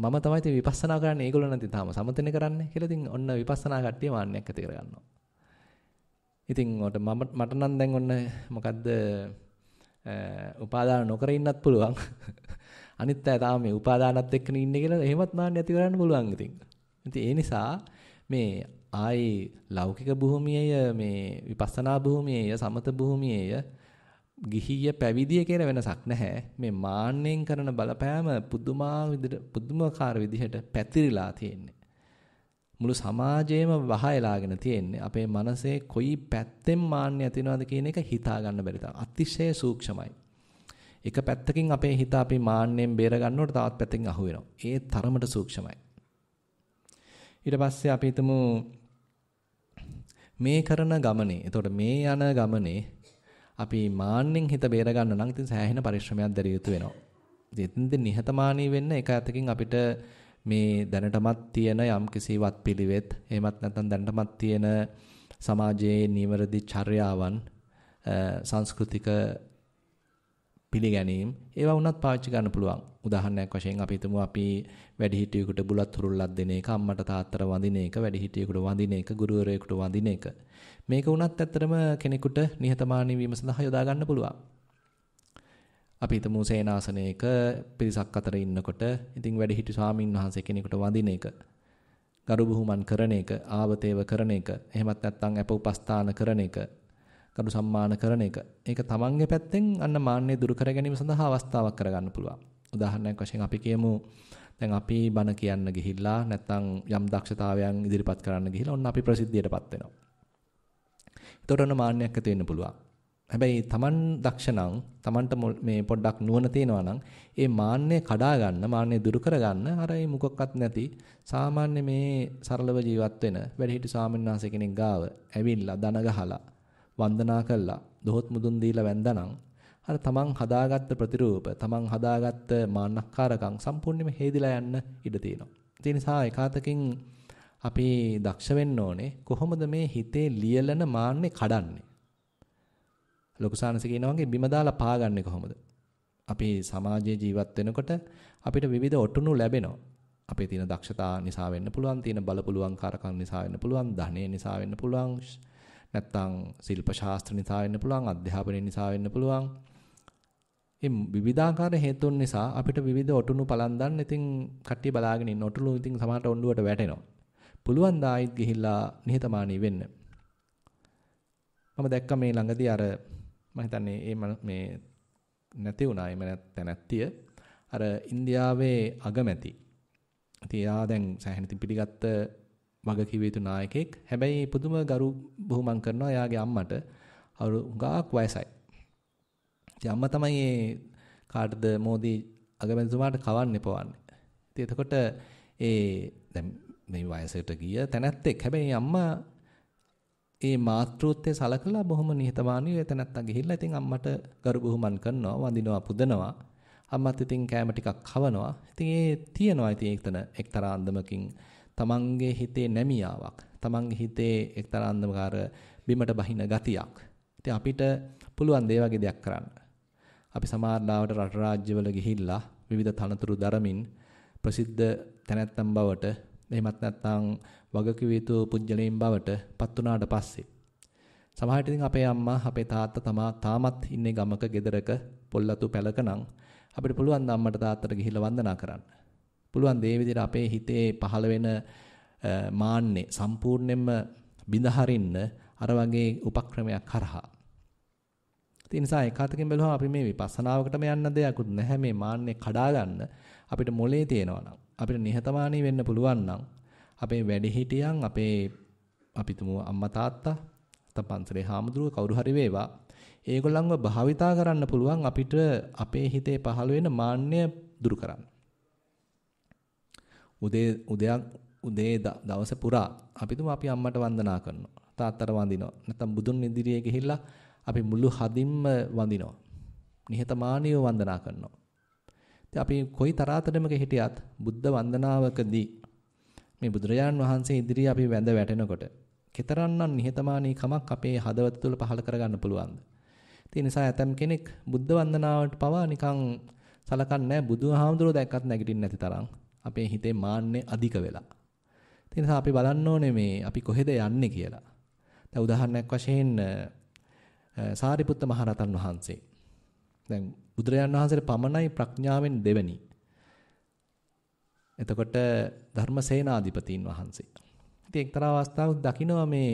මම තමයි ඉතින් විපස්සනා කරන්නේ. ඒගොල්ලෝ නම් ඉතින් තාම සමතනේ කරන්නේ. කියලා ඉතින් ඔන්න විපස්සනා කට්ටිය මාන්නයක් ඇති කරගන්නවා. ඉතින් ඔට මම මට නම් දැන් ඔන්න මොකද්ද උපාදාන නොකර ඉන්නත් පුළුවන්. අනිත් අය තාම මේ උපාදානත් එක්කනේ ඉන්නේ කියලා එහෙමත් මාන්න ඇති කරන්න පුළුවන් ඉතින්. ඉතින් ඒ නිසා මේ ආයේ ලෞකික භූමියය මේ විපස්සනා භූමියය සමත භූමියය ගිහිය පැවිදිය කියන වෙනසක් නැහැ. මේ මාන්නෙන් කරන බලපෑම පුදුමා විදිහට පුදුමාකාර විදිහට පැතිරිලා තියෙන්නේ. මුළු සමාජයේම වහයලාගෙන තියෙන්නේ. අපේ මනසේ කොයි පැත්තෙන් මාන්නය ඇතිවෙනවද කියන එක හිතා ගන්න බැරි තරම්. අතිශය සූක්ෂමයි. එක පැත්තකින් අපේ හිත අපි මාන්නෙන් බේර ගන්නකොට තවත් පැත්තකින් අහු වෙනවා. ඒ තරමට සූක්ෂමයි. ඊට පස්සේ අපි හිතමු මේ කරන ගමනේ එතකොට මේ යන ගමනේ අපි මාන්නෙන් හිත බේර ගන්න නම් ඉතින් සෑහෙන පරිශ්‍රමයක් දැරිය යුතු වෙනවා. ඉතින් නිහතමානී වෙන්න එක අතකින් අපිට මේ දැනටමත් තියෙන යම් කිසි වත්පිළිවෙත් එහෙමත් නැත්නම් දැනටමත් තියෙන සමාජයේ නිවැරදි චර්යාවන් සංස්කෘතික පිළිගැනීම් ඒවා වුණත් පාවිච්චි ගන්න පුළුවන්. උදාහරණයක් වශයෙන් අපි හිතමු අපි වැඩිහිටියෙකුට බුලත් හුරුල්ලක් දෙන එක, අම්මට තාත්තට වඳින එක, වැඩිහිටියෙකුට වඳින එක, ගුරුවරයෙකුට වඳින එක. මේක වුණත් ඇත්තටම කෙනෙකුට නිහතමානී වීම සඳහා යොදා ගන්න පුළුවන්. අපි හිතමු සේනාසනයක පිරිසක් අතර ඉන්නකොට ඉතින් වැඩිහිටි ස්වාමීන් වහන්සේ කෙනෙකුට වඳින එක ගරු බුහුමන් කරන එක ආවතේව කරන එක එහෙමත් නැත්නම් අප උපස්ථාන කරන එක ගරු සම්මාන කරන එක. ඒක තමන්ගේ පැත්තෙන් අන්න මාන්නේ දුරු කර ගැනීම සඳහා අවස්ථාවක් කරගන්න පුළුවන්. උදාහරණයක් වශයෙන් අපි කියමු දැන් අපි බණ කියන්න ගිහිල්ලා නැත්නම් යම් දක්ෂතාවයන් ඉදිරිපත් කරන්න ගිහිල්ලා ඔන්න අපි ප්‍රසිද්ධියටපත් වෙනවා. එතකොට ඔන්න මාන්නයක් ඇති වෙන්න පුළුවන්. හැබැයි Taman දක්ෂණං Tamanට මේ පොඩ්ඩක් නුවණ තියෙනවා නම් ඒ මාන්නය කඩා ගන්න මාන්නය දුරු කර ගන්න අර මේ මොකක්වත් නැති සාමාන්‍ය මේ සරලව ජීවත් වෙන වැඩිහිටි ස්වාමීන් වහන්සේ කෙනෙක් ගාව ඇවිල්ලා දන ගහලා වන්දනා කළා. දොහොත් මුදුන් දීලා වැඳනං අර තමන් හදාගත්ත ප්‍රතිරූප, තමන් හදාගත්ත මාන්නක්කාරකම් සම්පූර්ණයෙන්ම හේදිලා යන්න ඉඩ තියෙනවා. ඒ නිසා එකාතකින් අපි දක්ෂ වෙන්න ඕනේ කොහොමද මේ හිතේ ලියලන මාන්නේ කඩන්නේ? ලොකු සානස කියනවා වගේ බිම දාලා පාගන්නේ කොහොමද? අපි සමාජයේ ජීවත් වෙනකොට අපිට විවිධ ඔටුනු ලැබෙනවා. අපේ තියෙන දක්ෂතා නිසා වෙන්න පුළුවන්, තියෙන බල පුළුවන්කාරකම් නිසා වෙන්න පුළුවන්, ධනෙ නිසා වෙන්න පුළුවන්, නැත්නම් ශිල්ප ශාස්ත්‍ර නිසා වෙන්න පුළුවන් අධ්‍යාපනය නිසා වෙන්න පුළුවන් මේ විවිධාකාර හේතුන් නිසා අපිට විවිධ ඔටුනු පලන්දන් ඉතින් කට්ටිය බලාගෙන ඉන්න ඔටුනු ඉතින් සමහරට ඔණ්ඩුවට වැටෙනවා පුළුවන් දායිත් ගිහිල්ලා නිහතමානී වෙන්න මම දැක්ක මේ ළඟදී අර මම හිතන්නේ මේ මේ නැති වුණා එම නැත්තිය අර ඉන්දියාවේ අගමැති ඉතින් එයා දැන් සෑහෙන පිටිගත්ත මග කිව යුතු නායකයෙක්. හැබැයි පුදුම ගරු බුහුමන් කරනවා එයාගේ අම්මට. අවුරු හුඟක් වයසයි. ඉතින් අම්මා තමයි මේ කාටද මෝදි අගමැතිතුමාට කවන්නේ පවන්නේ. ඉතින් එතකොට ඒ දැන් මේ වයසට ගිය තැනැත්තෙක්. හැබැයි අම්මා ඒ මාතෘත්වය සලකලා බොහොම නිහතමානීව එතනත්තා ගිහිල්ලා ඉතින් අම්මට ගරු බුහුමන් කරනවා, වඳිනවා, පුදනවා. අම්මත් ඉතින් කෑම ටිකක් කවනවා. ඉතින් ඒ තියනවා ඉතින් එක්තන එක්තරා අන්දමකින් තමන්ගේ හිතේ නැමියාවක්, තමන්ගේ හිතේ එක්තරා අන්දමකාර බිමට බහින ගතියක්. ඉතින් අපිට පුළුවන් දේ වගේ දෙයක් කරන්න. අපි සමාජලාවට රට රාජ්‍යවල ගිහිල්ලා විවිධ තනතුරු දරමින් ප්‍රසිද්ධ තැනැත්තන් බවට එහෙමත් නැත්නම් වගකීම් යුතු පුජ්‍යලයෙන් බවට පත් වුණාට පස්සේ සමහරට ඉතින් අපේ අම්මා අපේ තාත්තා තමා තාමත් ඉන්නේ ගමක ගෙදරක පොල්ලතු පැලක නම් අපිට පුළුවන් අම්මට තාත්තට ගිහිල්ලා වන්දනා කරන්න. පුළුවන් දේ විදිහට අපේ හිතේ පහළ වෙන මාන්නේ සම්පූර්ණයෙන්ම බිඳහරින්න අර වගේ උපක්‍රමයක් කරහා. ඒ නිසා ඒකාතකින් බැලුවම අපි මේ විපස්සනාවකටම යන්න දෙයක්වත් නැහැ මේ මාන්නේ කඩා ගන්න අපිට මොලේ තියෙනවා නම් අපිට නිහතමානී වෙන්න පුළුවන් නම් අපේ වැඩිහිටියන් අපේ අපි තුමු අම්මා තාත්තා නැත්නම් පන්සලේ හාමුදුරුව කවුරු හරි වේවා ඒගොල්ලන්ව භාවිතා කරන්න පුළුවන් අපිට අපේ හිතේ පහළ වෙන මාන්නය දුරු කරන්න. උදේ උදයක් උදේ දවස පුරා අපි තුමු අපි අම්මට වන්දනා කරනවා. තාත්තට වඳිනවා. නැත්නම් බුදුන් ඉදිරියේ ගිහිල්ලා අපි මුළු හදින්ම වඳිනවා. නිහතමානීව වන්දනා කරනවා. ඉතින් අපි කොයි තරාතනමක හිටියත් බුද්ධ වන්දනාවකදී මේ බුදුරජාන් වහන්සේ ඉදිරියේ අපි වැඳ වැටෙනකොට කතරම්නම් නිහතමානී කමක් අපේ හදවත තුළ පහළ කරගන්න පුළුවන්ද? ඒ නිසා ඇතම් කෙනෙක් බුද්ධ වන්දනාවට පවා නිකන් සලකන්නේ බුදුහාමුදුරුවෝ දැක්කත් නැගිටින්නේ නැති තරම් අපේ හිතේ මාන්නේ අධික වෙලා. ඒ නිසා අපි බලන්න ඕනේ මේ අපි කොහෙද යන්නේ කියලා. දැන් උදාහරණයක් වශයෙන් සාරිපුත්ත මහරතන් වහන්සේ. දැන් බුදුරජාන් වහන්සේට පමණයි ප්‍රඥාවෙන් දෙවනි. එතකොට ධර්මසේනාධිපතීන් වහන්සේ. ඉතින් එක්තරා අවස්ථාවක් දකිනවා මේ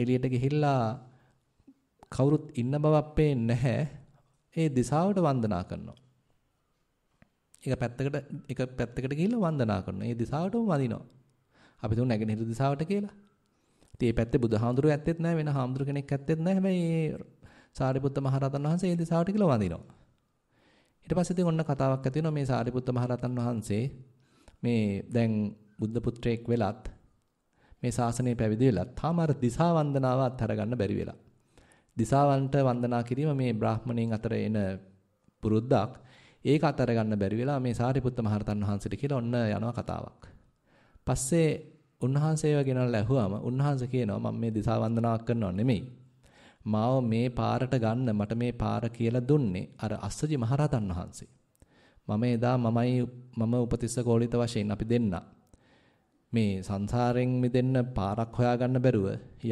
එළියට ගිහිල්ලා කවුරුත් ඉන්න බවක් පේන්නේ නැහැ. ඒ දිසාවට වන්දනා කරනවා. ඒක පැත්තකට ඒක පැත්තකට ගිහිල්ලා වන්දනා කරනවා. ඒ දිශාවටම වඳිනවා. අපි තුන් නැගෙනහිර දිශාවට කියලා. ඉතින් මේ පැත්තේ බුදුහාඳුරු ඇත්තෙත් නැහැ වෙන හාමුදුරු කෙනෙක් ඇත්තෙත් නැහැ. හැබැයි සාරිපුත්ත මහරහතන් වහන්සේ මේ දිශාවට කියලා වඳිනවා. ඊට පස්සේ ඉතින් ඔන්න කතාවක් ඇති වෙනවා මේ සාරිපුත්ත මහරහතන් වහන්සේ මේ දැන් බුද්ධ පුත්‍රයෙක් වෙලත් මේ ශාසනය පැවිදි වෙලත් තාම අර දිසා වන්දනාව අත්හැර ගන්න බැරි වෙලා. දිසාවන්ට වන්දනා කිරීම මේ බ්‍රාහ්මණයන් අතර එන පුරුද්දක්. ඒක අතර ගන්න බැරි වෙලා මේ සාරිපුත්ත මහරතන් වහන්සේට කියලා ඔන්න යනවා කතාවක්. පස්සේ උන්වහන්සේව ගෙනල්ලා ඇහුවාම උන්වහන්සේ කියනවා මම මේ දිසා වන්දනාවක් කරනව නෙමෙයි. මාව මේ පාරට ගන්න මට මේ පාර කියලා දුන්නේ අර අස්සජි මහරතන් වහන්සේ. මම එදා මමයි මම උපතිස්ස කෝලිත වශයෙන් අපි දෙන්න මේ සංසාරයෙන් මිදෙන්න පාරක් හොයාගන්න බැරුව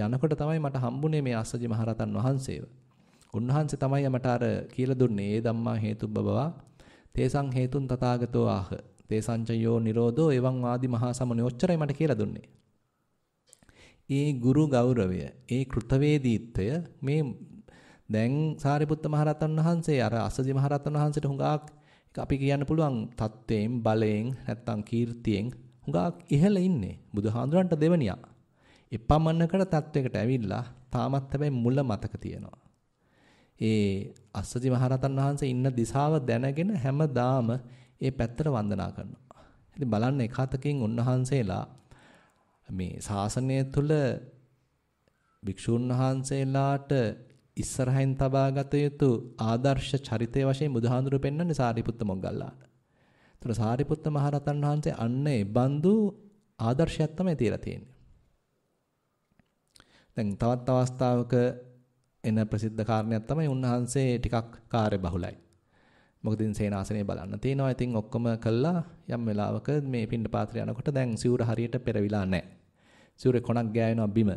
යනකොට තමයි මට හම්බුනේ මේ අස්සජි මහරතන් වහන්සේව. උන්වහන්සේ තමයි මට අර කියලා දුන්නේ ඒ ධම්මා හේතුබ්බවා තේසං හේතුන් තථාගතෝ ආහ. තේසංචයෝ නිරෝධෝ එවං ආදි මහා සමණේ ඔච්චරයි මට කියලා දුන්නේ. ඒ ගුරු ගෞරවය, ඒ කෘතවේදීත්වය මේ දැන් සාරිපුත්ත මහරහතන් වහන්සේ අර අස්සජි මහරහතන් වහන්සේට හුඟක් අපි කියන්න පුළුවන් தත්වයෙන්, බලයෙන්, නැත්තම් කීර්තියෙන් හුඟක් ඉහළ ඉන්නේ බුදුහාඳුරන්ට දෙවණියා. එපමණකට தත්වයකට ඇවිල්ලා තාමත් හැබැයි මුල මතක තියෙනවා. ඒ අස්සජි මහරතන් වහන්සේ ඉන්න දිශාව දැනගෙන හැමදාම ඒ පැත්තට වන්දනා කරනවා. ඉතින් බලන්න එකහතකින් උන්වහන්සේලා මේ ශාසනය තුල භික්ෂුන් වහන්සේලාට ඉස්සරහින් තබා ගත යුතු ආදර්ශ චරිතය වශයෙන් බුදුහාඳුරු පෙන්වන්නේ සාරිපුත්ත මොග්ගල්ලාට. ඒතර සාරිපුත්ත මහරතන් වහන්සේ අන්න ඒ බඳු ආදර්ශයක් තමයි තියලා තියෙන්නේ. දැන් තවත් අවස්ථාවක එන ප්‍රසිද්ධ කාරණයක් තමයි උන්වහන්සේ ටිකක් කාර්යබහුලයි. මොකද ඉතින් සේනාසනේ බලන්න තියෙනවා. ඉතින් ඔක්කොම කළා යම් වෙලාවක මේ පින්නපාතේ යනකොට දැන් සිවුර හරියට පෙරවිලා නැහැ. සිවුරේ කොණක් ගෑවෙනවා බිම.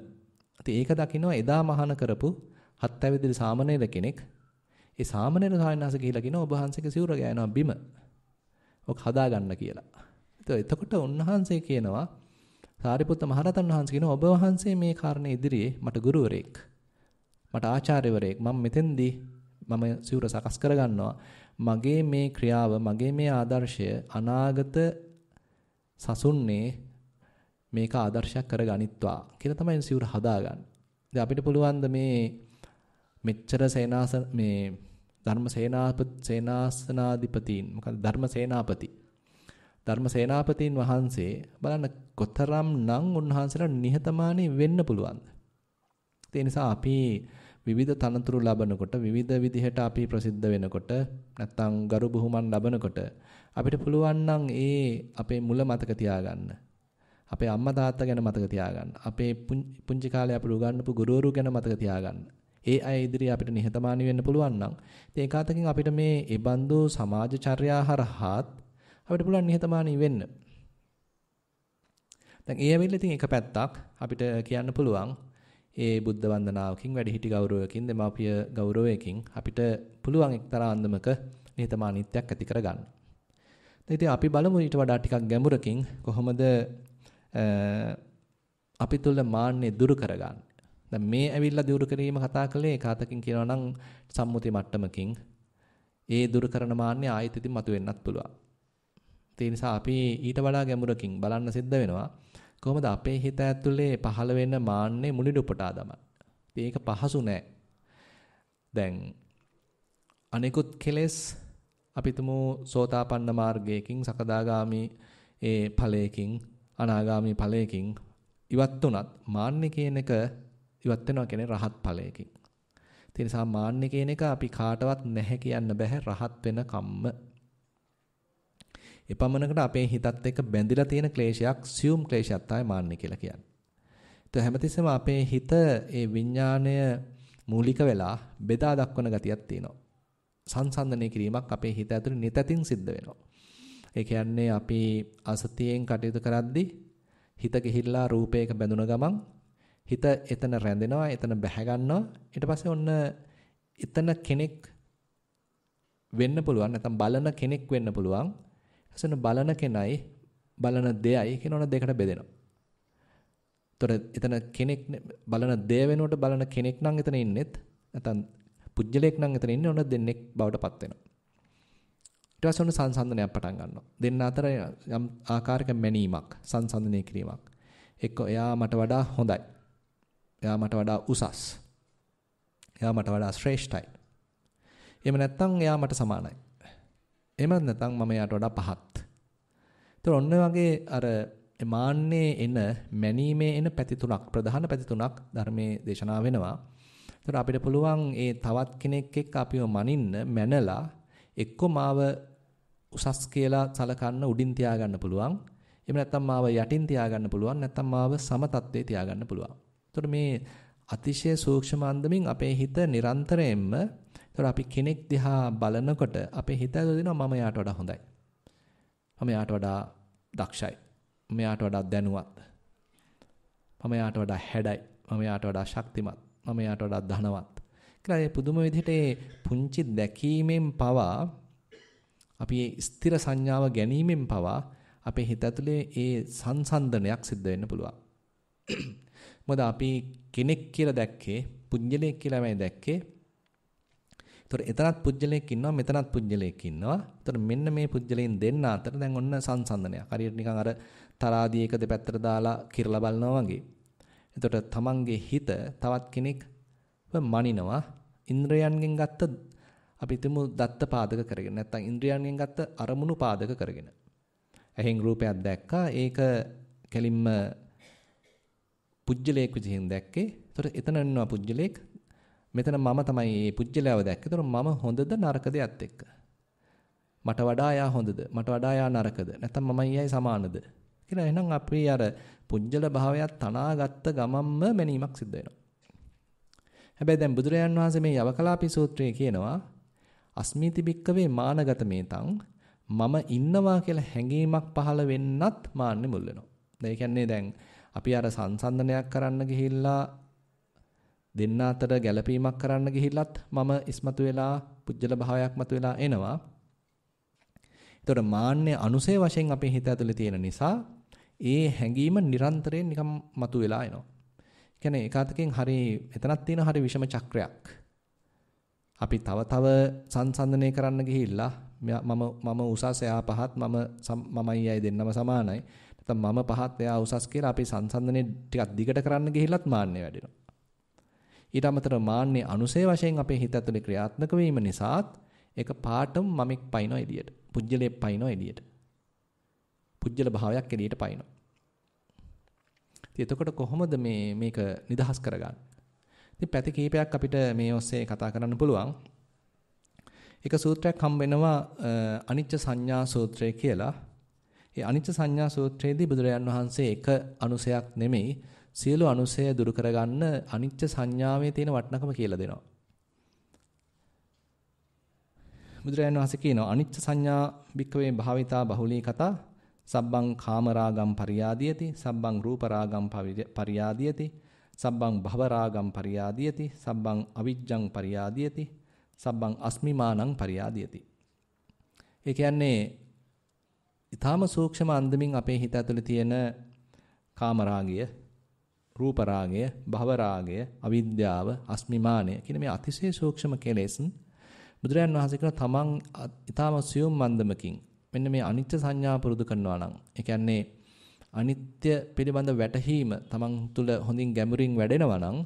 ඉතින් ඒක දකින්න එදා මහාන කරපු හත් ඇවිදිරි සාමණේර කෙනෙක් ඒ සාමණේර සාමණේරස ගිහිලා කියනවා ඔබ වහන්සේගේ සිවුර ගෑනවා බිම. ඔක හදා ගන්න කියලා. ඉතින් එතකොට උන්වහන්සේ කියනවා සාරිපුත්ත මහරහතන් වහන්සේ කියනවා ඔබ වහන්සේ මේ කාරණේ ඉදිරියේ මට ගුරුවරයෙක්. මට ආචාර්යවරයෙක් මම මෙතෙන්දී මම සිවුර සකස් කරගන්නවා. මගේ මේ ක්‍රියාව මගේ මේ ආදර්ශය අනාගත සසුන්නේ මේක ආදර්ශයක් කරගනිත්වා කියලා තමයි සිවුර හදාගන්නේ. ඉතින් අපිට පුළුවන් මේ මෙච්චර සේනාස මේ ධර්ම සේනාපති සේනාසනාධිපතීන් මොකද ධර්ම සේනාපති ධර්ම සේනාපතීන් වහන්සේ බලන්න කොතරම් නම් උන්වහන්සේලා නිහතමානී වෙන්න පුළුවන්ද ඒ නිසා අපි විවිධ තනතුරු ලබනකොට විවිධ විදිහට අපි ප්‍රසිද්ධ වෙනකොට නැත්නම් ගරු බුහුමන් ලබනකොට අපිට පුළුවන් නම් ඒ අපේ මුල මතක තියාගන්න. අපේ අම්මා තාත්තා ගැන මතක තියාගන්න. අපේ පුංචි කාලේ අපිට උගන්වපු ගුරුවරු ගැන මතක තියාගන්න. ඒ අය ඉදිරියේ අපිට නිහතමානී වෙන්න පුළුවන් නම් ඉතින් ඒකාතකින් අපිට මේ ඒ බඳු සමාජ චර්යා හරහාත් අපිට පුළුවන් නිහතමානී වෙන්න. දැන් ඒ ඇවිල්ලා ඉතින් එක පැත්තක් අපිට කියන්න පුළුවන් ඒ බුද්ධ වන්දනාවකින් වැඩිහිටි ගෞරවයකින් දෙමාපිය ගෞරවයකින් අපිට පුළුවන් එක්තරා අන්දමක නිහතමානීත්වයක් ඇති කරගන්න. ඉතින් අපි බලමු ඊට වඩා ටිකක් ගැඹුරකින් කොහොමද අපි තුල මාන්නේ දුරු කරගන්නේ. දැන් මේ ඇවිල්ලා දුරු කිරීම කතා කළේ කාතකින් කියනවා නම් සම්මුති මට්ටමකින් ඒ දුරු කරන මාන්නේ ආයෙත් ඉතින් මතුවෙන්නත් පුළුවන්. ඒ නිසා අපි ඊට වඩා ගැඹුරකින් බලන්න සිද්ධ වෙනවා. කොහොමද අපේ හිත ඇතුලේ පහළ වෙන මාන්නේ මුලිට උපටා දමන්නේ. ඉතින් ඒක පහසු නෑ. දැන් අනිකුත් කෙලෙස් අපි තුමු සෝතාපන්න මාර්ගයකින් සකදාගාමි ඒ ඵලයකින් අනාගාමි ඵලයකින් ඉවත් වුණත් මාන්නේ කියන එක ඉවත් වෙනවා කියන්නේ රහත් ඵලයකින්. ඒ නිසා මාන්නේ කියන එක අපි කාටවත් නැහැ කියන්න බෑ රහත් වෙන කම්ම එපමණකට අපේ හිතත් එක්ක බැඳිලා තියෙන ක්ලේශයක් සියුම් ක්ලේශයක් තමයි මාන්නේ කියලා කියන්නේ. ඒත් හැමතිස්සෙම අපේ හිත ඒ විඥාණය මූලික වෙලා බෙදා දක්වන ගතියක් තියෙනවා. සංසන්දනය කිරීමක් අපේ හිත ඇතුලේ නිතතින් සිද්ධ වෙනවා. ඒ කියන්නේ අපි අසතියෙන් කටයුතු කරද්දී හිත ගිහිල්ලා රූපයක බැඳුන ගමන් හිත එතන රැඳෙනවා එතන බැහැ ගන්නවා ඊට පස්සේ ඔන්න එතන කෙනෙක් වෙන්න පුළුවන් නැත්නම් බලන කෙනෙක් වෙන්න පුළුවන් එසන බලන කෙනයි බලන දෙයයි කියනවන දෙකට බෙදෙනවා. ඒතර එතන කෙනෙක් බලන දෙය වෙනුවට බලන කෙනෙක් නම් එතන ඉන්නෙත් නැත්නම් පුජ්‍යලයක් නම් එතන ඉන්නේ ඔන්න දෙන්නෙක් බවට පත් වෙනවා. ඊට පස්සේ ඔන්න සංසන්දනයක් පටන් ගන්නවා. දෙන්න අතර යම් ආකාරයක මැනීමක්, සංසන්දනය කිරීමක්. එක්ක එයා මට වඩා හොඳයි. එයා මට වඩා උසස්. එයා මට වඩා ශ්‍රේෂ්ඨයි. එහෙම නැත්නම් එයා මට සමානයි. එමත් නැත්නම් මම යාට වඩා පහත්. ඒතර ඔන්න වගේ අර මාන්නේ එන මැනීමේ එන පැති තුනක් ප්‍රධාන පැති තුනක් ධර්මයේ දේශනා වෙනවා. ඒතර අපිට පුළුවන් ඒ තවත් කෙනෙක් එක්ක අපිව මනින්න මැනලා එක්ක මාව උසස් කියලා සලකන්න උඩින් තියාගන්න පුළුවන්. එහෙම නැත්නම් මාව යටින් තියාගන්න පුළුවන් නැත්නම් මාව සම තත්ත්වයේ තියාගන්න පුළුවන්. ඒතකොට මේ අතිශය සූක්ෂම අන්දමින් අපේ හිත නිරන්තරයෙන්ම ඒතර අපි කෙනෙක් දිහා බලනකොට අපේ හිත දෙනවා මම යාට වඩා හොඳයි. මම යාට වඩා දක්ෂයි. මම යාට වඩා දැනුවත්. මම යාට වඩා හැඩයි. මම යාට වඩා ශක්තිමත්. මම යාට වඩා ධනවත්. කියලා මේ පුදුම විදිහට මේ පුංචි දැකීමෙන් පවා අපි මේ ස්ථිර සංඥාව ගැනීමෙන් පවා අපේ හිත ඇතුලේ ඒ සංසන්දනයක් සිද්ධ වෙන්න පුළුවන්. මොකද අපි කෙනෙක් කියලා දැක්කේ, පුජ්‍යලයක් කියලා මම දැක්කේ එතකොට එතනත් පුජ්‍යලයක් ඉන්නවා මෙතනත් පුජ්‍යලයක් ඉන්නවා. එතකොට මෙන්න මේ පුජ්‍යලයෙන් දෙන්න අතර දැන් ඔන්න සංසන්දනයක්. හරියට නිකන් අර තරාදී එක දෙපැත්තට දාලා කිරලා බලනවා වගේ. එතකොට තමන්ගේ හිත තවත් කෙනෙක් මනිනවා. ඉන්ද්‍රයන්ගෙන් ගත්ත අපි හිතමු දත්ත පාදක කරගෙන නැත්නම් ඉන්ද්‍රයන්ගෙන් ගත්ත අරමුණු පාදක කරගෙන. ඇහෙන් රූපයක් දැක්කා. ඒක කෙලින්ම පුජ්‍යලයක් විදිහෙන් දැක්කේ. එතකොට එතන ඉන්නවා පුජ්‍යලයක් මෙතන මම තමයි මේ පුජ්‍යලයාව දැක්කේ. ඒතර මම හොඳද නරකද යත් එක්ක. මට වඩා යා හොඳද? මට වඩා යා නරකද? නැත්නම් මමයි යයි සමානද? කියලා එහෙනම් අපේ අර පුජ්‍යල භාවයත් තනාගත්ත ගමම්ම මැනීමක් සිද්ධ වෙනවා. හැබැයි දැන් බුදුරජාන් වහන්සේ මේ යවකලාපි සූත්‍රයේ කියනවා අස්මීති භික්කවේ මානගත මේතං මම ඉන්නවා කියලා හැඟීමක් පහළ වෙන්නත් මාන්නේ මුල් වෙනවා. දැන් කියන්නේ දැන් අපි අර සංසන්දනයක් කරන්න ගිහිල්ලා දෙන්න අතර ගැළපීමක් කරන්න ගිහිල්ලත් මම ඉස්මතු වෙලා පුජ්‍යල භාවයක් මතු වෙලා එනවා. ඒතකොට මාන්නේ අනුසය වශයෙන් අපේ හිත ඇතුලේ තියෙන නිසා ඒ හැඟීම නිරන්තරයෙන් නිකම් මතු වෙලා එනවා. කියන්නේ ඒකාතකෙන් හරි එතනක් තියෙන හරි විෂම චක්‍රයක්. අපි තව තව සංසන්දනය කරන්න ගිහිල්ලා මම මම උසස් එයා පහත් මම මමයි අය දෙන්නම සමානයි. නැත්නම් මම පහත් එයා උසස් කියලා අපි සංසන්දනේ ටිකක් දිගට කරන්න ගිහිල්ලත් මාන්නේ වැඩෙනවා. ඊට අමතරව මාන්නේ අනුසය වශයෙන් අපේ හිත ඇතුලේ ක්‍රියාත්මක වීම නිසාත් ඒක පාටම මමෙක් පයින්නවා එළියට. පුජ්‍යලේ පයින්නවා එළියට. පුජ්‍යල භාවයක් එළියට පයින්නවා. ඉතින් එතකොට කොහොමද මේ මේක නිදහස් කරගන්නේ? ඉතින් පැති කීපයක් අපිට මේ ඔස්සේ කතා කරන්න පුළුවන්. එක සූත්‍රයක් හම් වෙනවා අනිච්ච සංඥා සූත්‍රය කියලා. ඒ අනිච්ච සංඥා සූත්‍රයේදී බුදුරජාන් වහන්සේ එක අනුසයක් නෙමෙයි සියලු අනුසය දුරු කරගන්න අනිච්ච සංඥාවේ තියෙන වටිනකම කියලා දෙනවා. බුදුරජාණන් වහන්සේ කියනවා අනිච්ච සංඥා භික්කවේ භාවිතා බහුලී කතා සබ්බං කාමරාගම් පරියාදීයති සබ්බං රූපරාගම් පරියාදීයති සබ්බං භවරාගම් පරියාදීයති සබ්බං අවිජ්ජං පරියාදීයති සබ්බං අස්මිමානං පරියාදීයති ඒ කියන්නේ ඊටාම සූක්ෂම අන්දමින් අපේ හිත ඇතුලේ තියෙන කාමරාගය රූප රාගය, භව රාගය, අවිද්‍යාව, අස්මිමානය කියන මේ අතිශය සූක්ෂම කෙලෙස් බුදුරයන් වහන්සේ කියන තමන් ඊටම සියුම් මන්දමකින් මෙන්න මේ අනිත්‍ය සංඥා පුරුදු කරනවා නම් ඒ කියන්නේ අනිත්‍ය පිළිබඳ වැටහීම තමන් තුළ හොඳින් ගැඹුරින් වැඩෙනවා නම්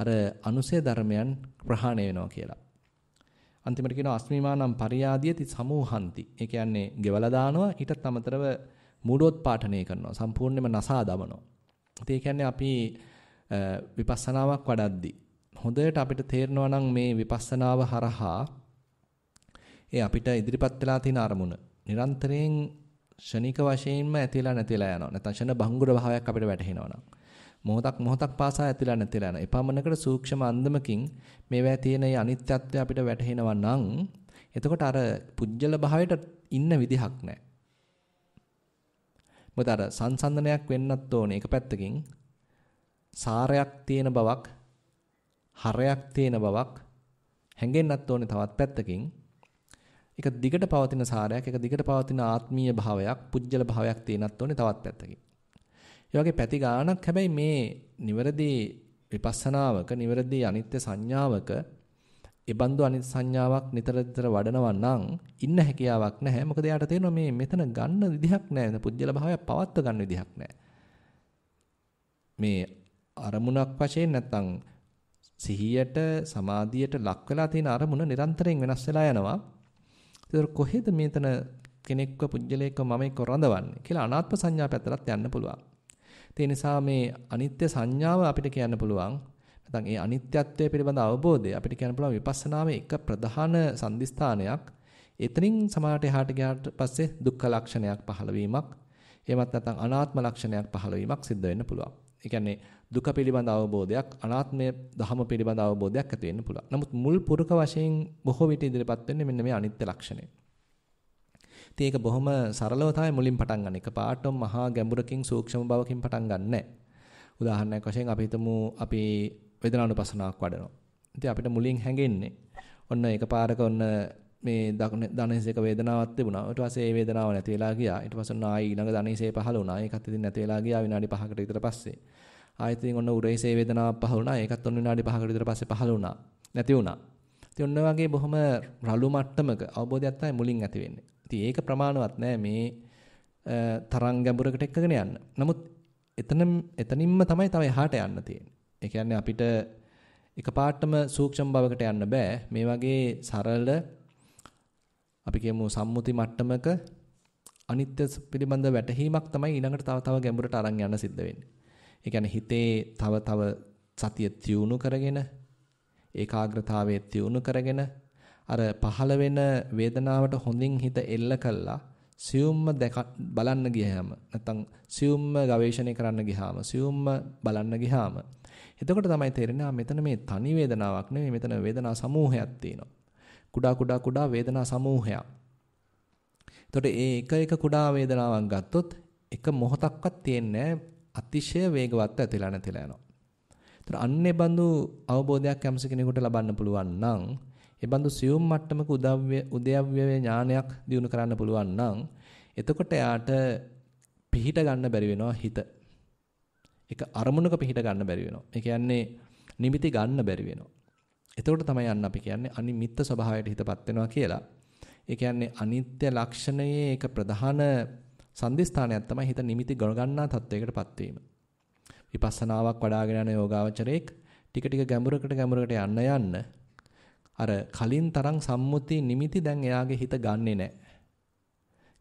අර අනුසය ධර්මයන් ප්‍රහාණය වෙනවා කියලා. අන්තිමට කියනවා අස්මිමානම් පරියාදීති සමූහන්ති. ඒ කියන්නේ ගෙවලා දානවා ඊටත් අමතරව මූඩෝත්පාඨනය කරනවා. සම්පූර්ණයෙන්ම නසා දමනවා. ඒ කියන්නේ අපි විපස්සනාවක් වඩද්දී හොඳට අපිට තේරෙනවා නම් මේ විපස්සනාව හරහා ඒ අපිට ඉදිරිපත් වෙලා තියෙන අරමුණ නිරන්තරයෙන් ෂණික වශයෙන්ම ඇතිලා නැතිලා යනවා. නැත්නම් ෂණ භංගුර භාවයක් අපිට වැටහෙනවා නම්. මොහොතක් මොහොතක් පාසා ඇතිලා නැතිලා යනවා. එපමණකට සූක්ෂම අන්දමකින් මේවා තියෙන මේ අනිත්‍යත්වය අපිට වැටහෙනවා නම් එතකොට අර පුජ්‍යල භාවයට ඉන්න විදිහක් නැහැ. මොකද අර සංසන්දනයක් වෙන්නත් ඕනේ එක පැත්තකින් සාරයක් තියෙන බවක් හරයක් තියෙන බවක් හැඟෙන්නත් ඕනේ තවත් පැත්තකින් එක දිගට පවතින සාරයක් එක දිගට පවතින ආත්මීය භාවයක් පුජ්‍යල භාවයක් තියෙනත් ඕනේ තවත් පැත්තකින්. ඒ වගේ පැති ගානක් හැබැයි මේ නිවැරදි විපස්සනාවක නිවැරදි අනිත්‍ය සංඥාවක ඒ බඳු අනිත් සංඥාවක් නිතර නිතර වඩනවා නම් ඉන්න හැකියාවක් නැහැ. මොකද එයාට තේරෙනවා මේ මෙතන ගන්න විදිහක් නැහැ. මේ පුජ්‍යල භාවය පවත්ව ගන්න විදිහක් නැහැ. මේ අරමුණක් වශයෙන් නැත්තම් සිහියට සමාධියට ලක් වෙලා තියෙන අරමුණ නිරන්තරයෙන් වෙනස් වෙලා යනවා. ඒක කොහෙද මේතන කෙනෙක්ව පුජ්‍යලයක්ව මම එක්ක රඳවන්නේ කියලා අනාත්ම සංඥා පැත්තටත් යන්න පුළුවන්. ඒ නිසා මේ අනිත්‍ය සංඥාව අපිට කියන්න පුළුවන් නැත්නම් ඒ අනිත්‍යත්වය පිළිබඳ අවබෝධය අපිට කියන්න පුළුවන් විපස්සනාවේ එක ප්‍රධාන සම්දිස්ථානයක්. එතනින් සමාහට එහාට ගියාට පස්සේ දුක්ඛ ලක්ෂණයක් පහළ වීමක්, එහෙමත් නැත්නම් අනාත්ම ලක්ෂණයක් පහළ වීමක් සිද්ධ වෙන්න පුළුවන්. ඒ කියන්නේ දුක පිළිබඳ අවබෝධයක්, අනාත්මය ධහම පිළිබඳ අවබෝධයක් ඇති වෙන්න පුළුවන්. නමුත් මුල් පුරුක වශයෙන් බොහෝ විට ඉදිරිපත් වෙන්නේ මෙන්න මේ අනිත්‍ය ලක්ෂණය. ඉතින් ඒක බොහොම සරලව තමයි මුලින් පටන් ගන්න. එක පාටම මහා ගැඹුරකින් සූක්ෂම බවකින් පටන් ගන්නෑ. උදාහරණයක් වශයෙන් අපි හිතමු අපි වේදනානුපසනාවක් වඩනවා. ඉතින් අපිට මුලින් හැඟෙන්නේ ඔන්න එකපාරක ඔන්න මේ ධනහිසේක වේදනාවක් තිබුණා. ඊට පස්සේ ඒ වේදනාව නැති වෙලා ගියා. ඊට පස්සේ ආයි ඊළඟ ධනහිසේ පහළ වුණා. ඒකත් ඉතින් නැති වෙලා ගියා විනාඩි 5කට විතර පස්සේ. ආයෙත් ඉතින් ඔන්න උරහිසේ වේදනාවක් පහළ වුණා. ඒකත් ඔන්න විනාඩි 5කට විතර පස්සේ පහළ වුණා. නැති වුණා. ඉතින් ඔන්න වගේ බොහොම රළු මට්ටමක අවබෝධයක් තමයි මුලින් ඇති වෙන්නේ. ඉතින් ඒක ප්‍රමාණවත් නෑ මේ තරංග ගැඹුරකට එක්කගෙන යන්න. නමුත් එතන එතනින්ම තමයි තව එහාට යන්න තියෙන්නේ. ඒ කියන්නේ අපිට එකපාරටම සූක්ෂම භවකට යන්න බෑ. මේ වගේ සරල අපි කියමු සම්මුති මට්ටමක අනිත්‍ය පිළිබඳ වැටහීමක් තමයි ඊළඟට තව තව ගැඹුරට අරන් යන්න සිද්ධ වෙන්නේ. ඒ කියන්නේ හිතේ තව තව සතිය තියුණු කරගෙන ඒකාග්‍රතාවයේ තියුණු කරගෙන අර පහළ වෙන වේදනාවට හොඳින් හිත එල්ල කළා සියුම්ම බලන්න ගියාම නැත්නම් සියුම්ම ගවේෂණය කරන්න ගියාම සියුම්ම බලන්න ගියාම එතකොට තමයි තේරෙන්නේ මෙතන මේ තනි වේදනාවක් නෙමෙයි මෙතන වේදනා සමූහයක් තියෙනවා. කුඩා කුඩා කුඩා වේදනා සමූහයක්. එතකොට ඒ එක එක කුඩා වේදනාවක් ගත්තොත් එක මොහොතක්වත් තියෙන්නේ අතිශය වේගවත් ඇතිලා නැතිලා යනවා. එතකොට අන්නේ බඳු අවබෝධයක් යම්ස කෙනෙකුට ලබන්න පුළුවන් නම් ඒ බඳු සියුම් මට්ටමක උදව්‍ය උදයව්‍ය ඥානයක් දිනු කරන්න පුළුවන් නම් එතකොට එයාට පිහිට ගන්න බැරි වෙනවා හිත. එක අරමුණක පිහිට ගන්න බැරි වෙනවා. ඒ කියන්නේ නිමිති ගන්න බැරි වෙනවා. එතකොට තමයි අන්න අපි කියන්නේ අනිමිත්ත ස්වභාවයට හිතපත් වෙනවා කියලා. ඒ කියන්නේ අනිත්‍ය ලක්ෂණයේ එක ප්‍රධාන සම්දිස්ථානයක් තමයි හිත නිමිති ගණගන්නා තත්වයකටපත් වීම. විපස්සනාවක් වඩාගෙන යන යෝගාවචරයේක් ටික ටික ගැඹුරකට ගැඹුරකට යන්න යන්න අර කලින් තරම් සම්මුති නිමිති දැන් එයාගේ හිත ගන්නෙ නැහැ.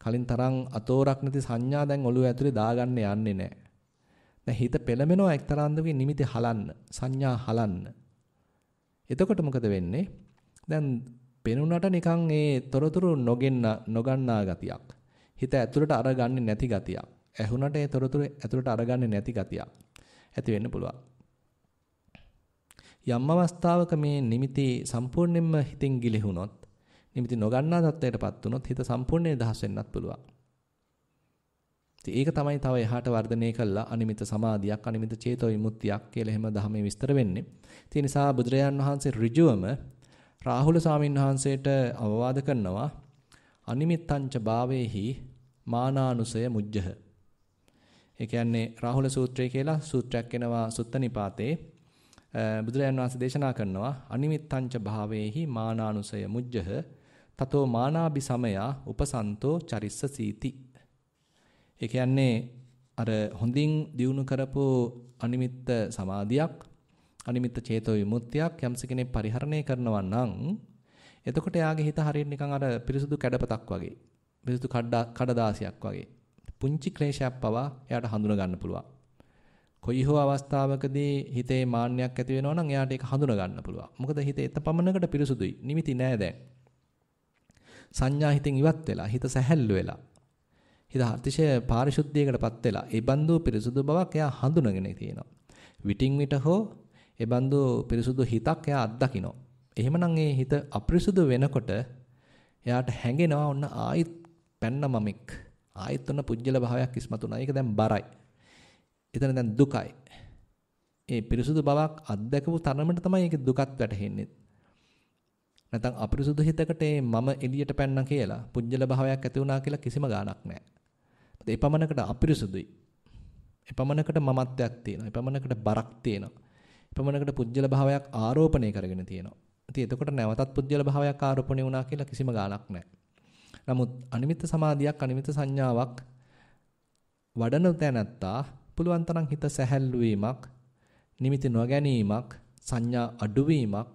කලින් තරම් අතෝරක් නැති සංඥා දැන් ඔළුව ඇතුලේ දාගන්න යන්නේ නැහැ. දැන් හිත පෙළඹෙනවා එක්තරාන්දමක නිමිති හලන්න, සංඥා හලන්න. එතකොට මොකද වෙන්නේ? දැන් පෙනුනට නිකන් ඒ තොරතුරු නොගෙන්න නොගන්නා ගතියක්. හිත ඇතුළට අරගන්නේ නැති ගතියක්. ඇහුනට ඒ තොරතුරු ඇතුළට අරගන්නේ නැති ගතියක් ඇති වෙන්න පුළුවන්. යම් අවස්ථාවක මේ නිමිති සම්පූර්ණයෙන්ම හිතින් ගිලිහුනොත් නිමිති නොගන්නා තත්ත්වයටපත් වුනොත් හිත සම්පූර්ණයෙන් දහස් වෙන්නත් පුළුවන්. ඉතින් ඒක තමයි තව එහාට වර්ධනය කළා අනිමිත සමාධියක් අනිමිත චේතෝ විමුක්තියක් කියලා එහෙම ධර්මයේ විස්තර වෙන්නේ. ඒ නිසා බුදුරජාන් වහන්සේ ඍජුවම රාහුල සාමින් වහන්සේට අවවාද කරනවා අනිමිත්තංච භාවේහි මානානුසය මුජ්ජහ. ඒ කියන්නේ රාහුල සූත්‍රය කියලා සූත්‍රයක් එනවා සුත්ත නිපාතේ බුදුරජාන් වහන්සේ දේශනා කරනවා අනිමිත්තංච භාවේහි මානානුසය මුජ්ජහ තතෝ මානාභි සමයා උපසන්තෝ චරිස්ස සීති ඒ කියන්නේ අර හොඳින් දියුණු කරපු අනිමිත්ත සමාධියක් අනිමිත්ත චේතෝ විමුක්තියක් යම්ස කෙනෙක් පරිහරණය කරනවා නම් එතකොට එයාගේ හිත හරියට නිකන් අර පිරිසුදු කැඩපතක් වගේ පිරිසුදු කඩදාසියක් වගේ පුංචි ක්ලේශයක් පවා එයාට හඳුන ගන්න පුළුවන් කොයි හෝ අවස්ථාවකදී හිතේ මාන්නයක් ඇති වෙනවා නම් එයාට ඒක හඳුනා ගන්න පුළුවන්. මොකද හිතේ එත පමණකට පිරිසුදුයි. නිමිති නෑ දැන්. සංඥා හිතෙන් ඉවත් වෙලා, හිත සැහැල්ලු වෙලා. හිත අතිශය පාරිශුද්ධියකටපත් වෙලා ඒ බඳු පිරිසුදු බවක් එයා හඳුනගෙන තියෙනවා. විටින් විට හෝ ඒ බඳු පිරිසුදු හිතක් එයා අත්දකිනවා. එහෙමනම් ඒ හිත අපිරිසුදු වෙනකොට එයාට හැඟෙනවා ඔන්න ආයිත් පැන්න මමෙක්. ආයිත් ඔන්න පුජ්‍යල භාවයක් ඉස්මතුණා. ඒක දැන් බරයි. එතන දැන් දුකයි. ඒ පිරිසුදු බවක් අත්දකපු තරමට තමයි ඒක දුකත් වැටහෙන්නේ. නැත්නම් අපිරිසුදු හිතකට මම එළියට පැන්නා කියලා පුජ්‍යල භාවයක් ඇති වුණා කියලා කිසිම ගාණක් නැහැ. එපමණකට අපිරිසුදුයි. එපමණකට මමත්වයක් තියෙනවා. එපමණකට බරක් තියෙනවා. එපමණකට පුජ්‍යල භාවයක් ආරෝපණය කරගෙන තියෙනවා. ඉතින් එතකොට නැවතත් පුජ්‍යල භාවයක් ආරෝපණය වුණා කියලා කිසිම ගාණක් නැහැ. නමුත් අනිමිත්ත සමාධියක් අනිමිත්ත සංඥාවක් වඩන තැනත්තා පුළුවන් තරම් හිත සැහැල්ලු වීමක් නිමිති නොගැනීමක් සංඥා අඩුවීමක්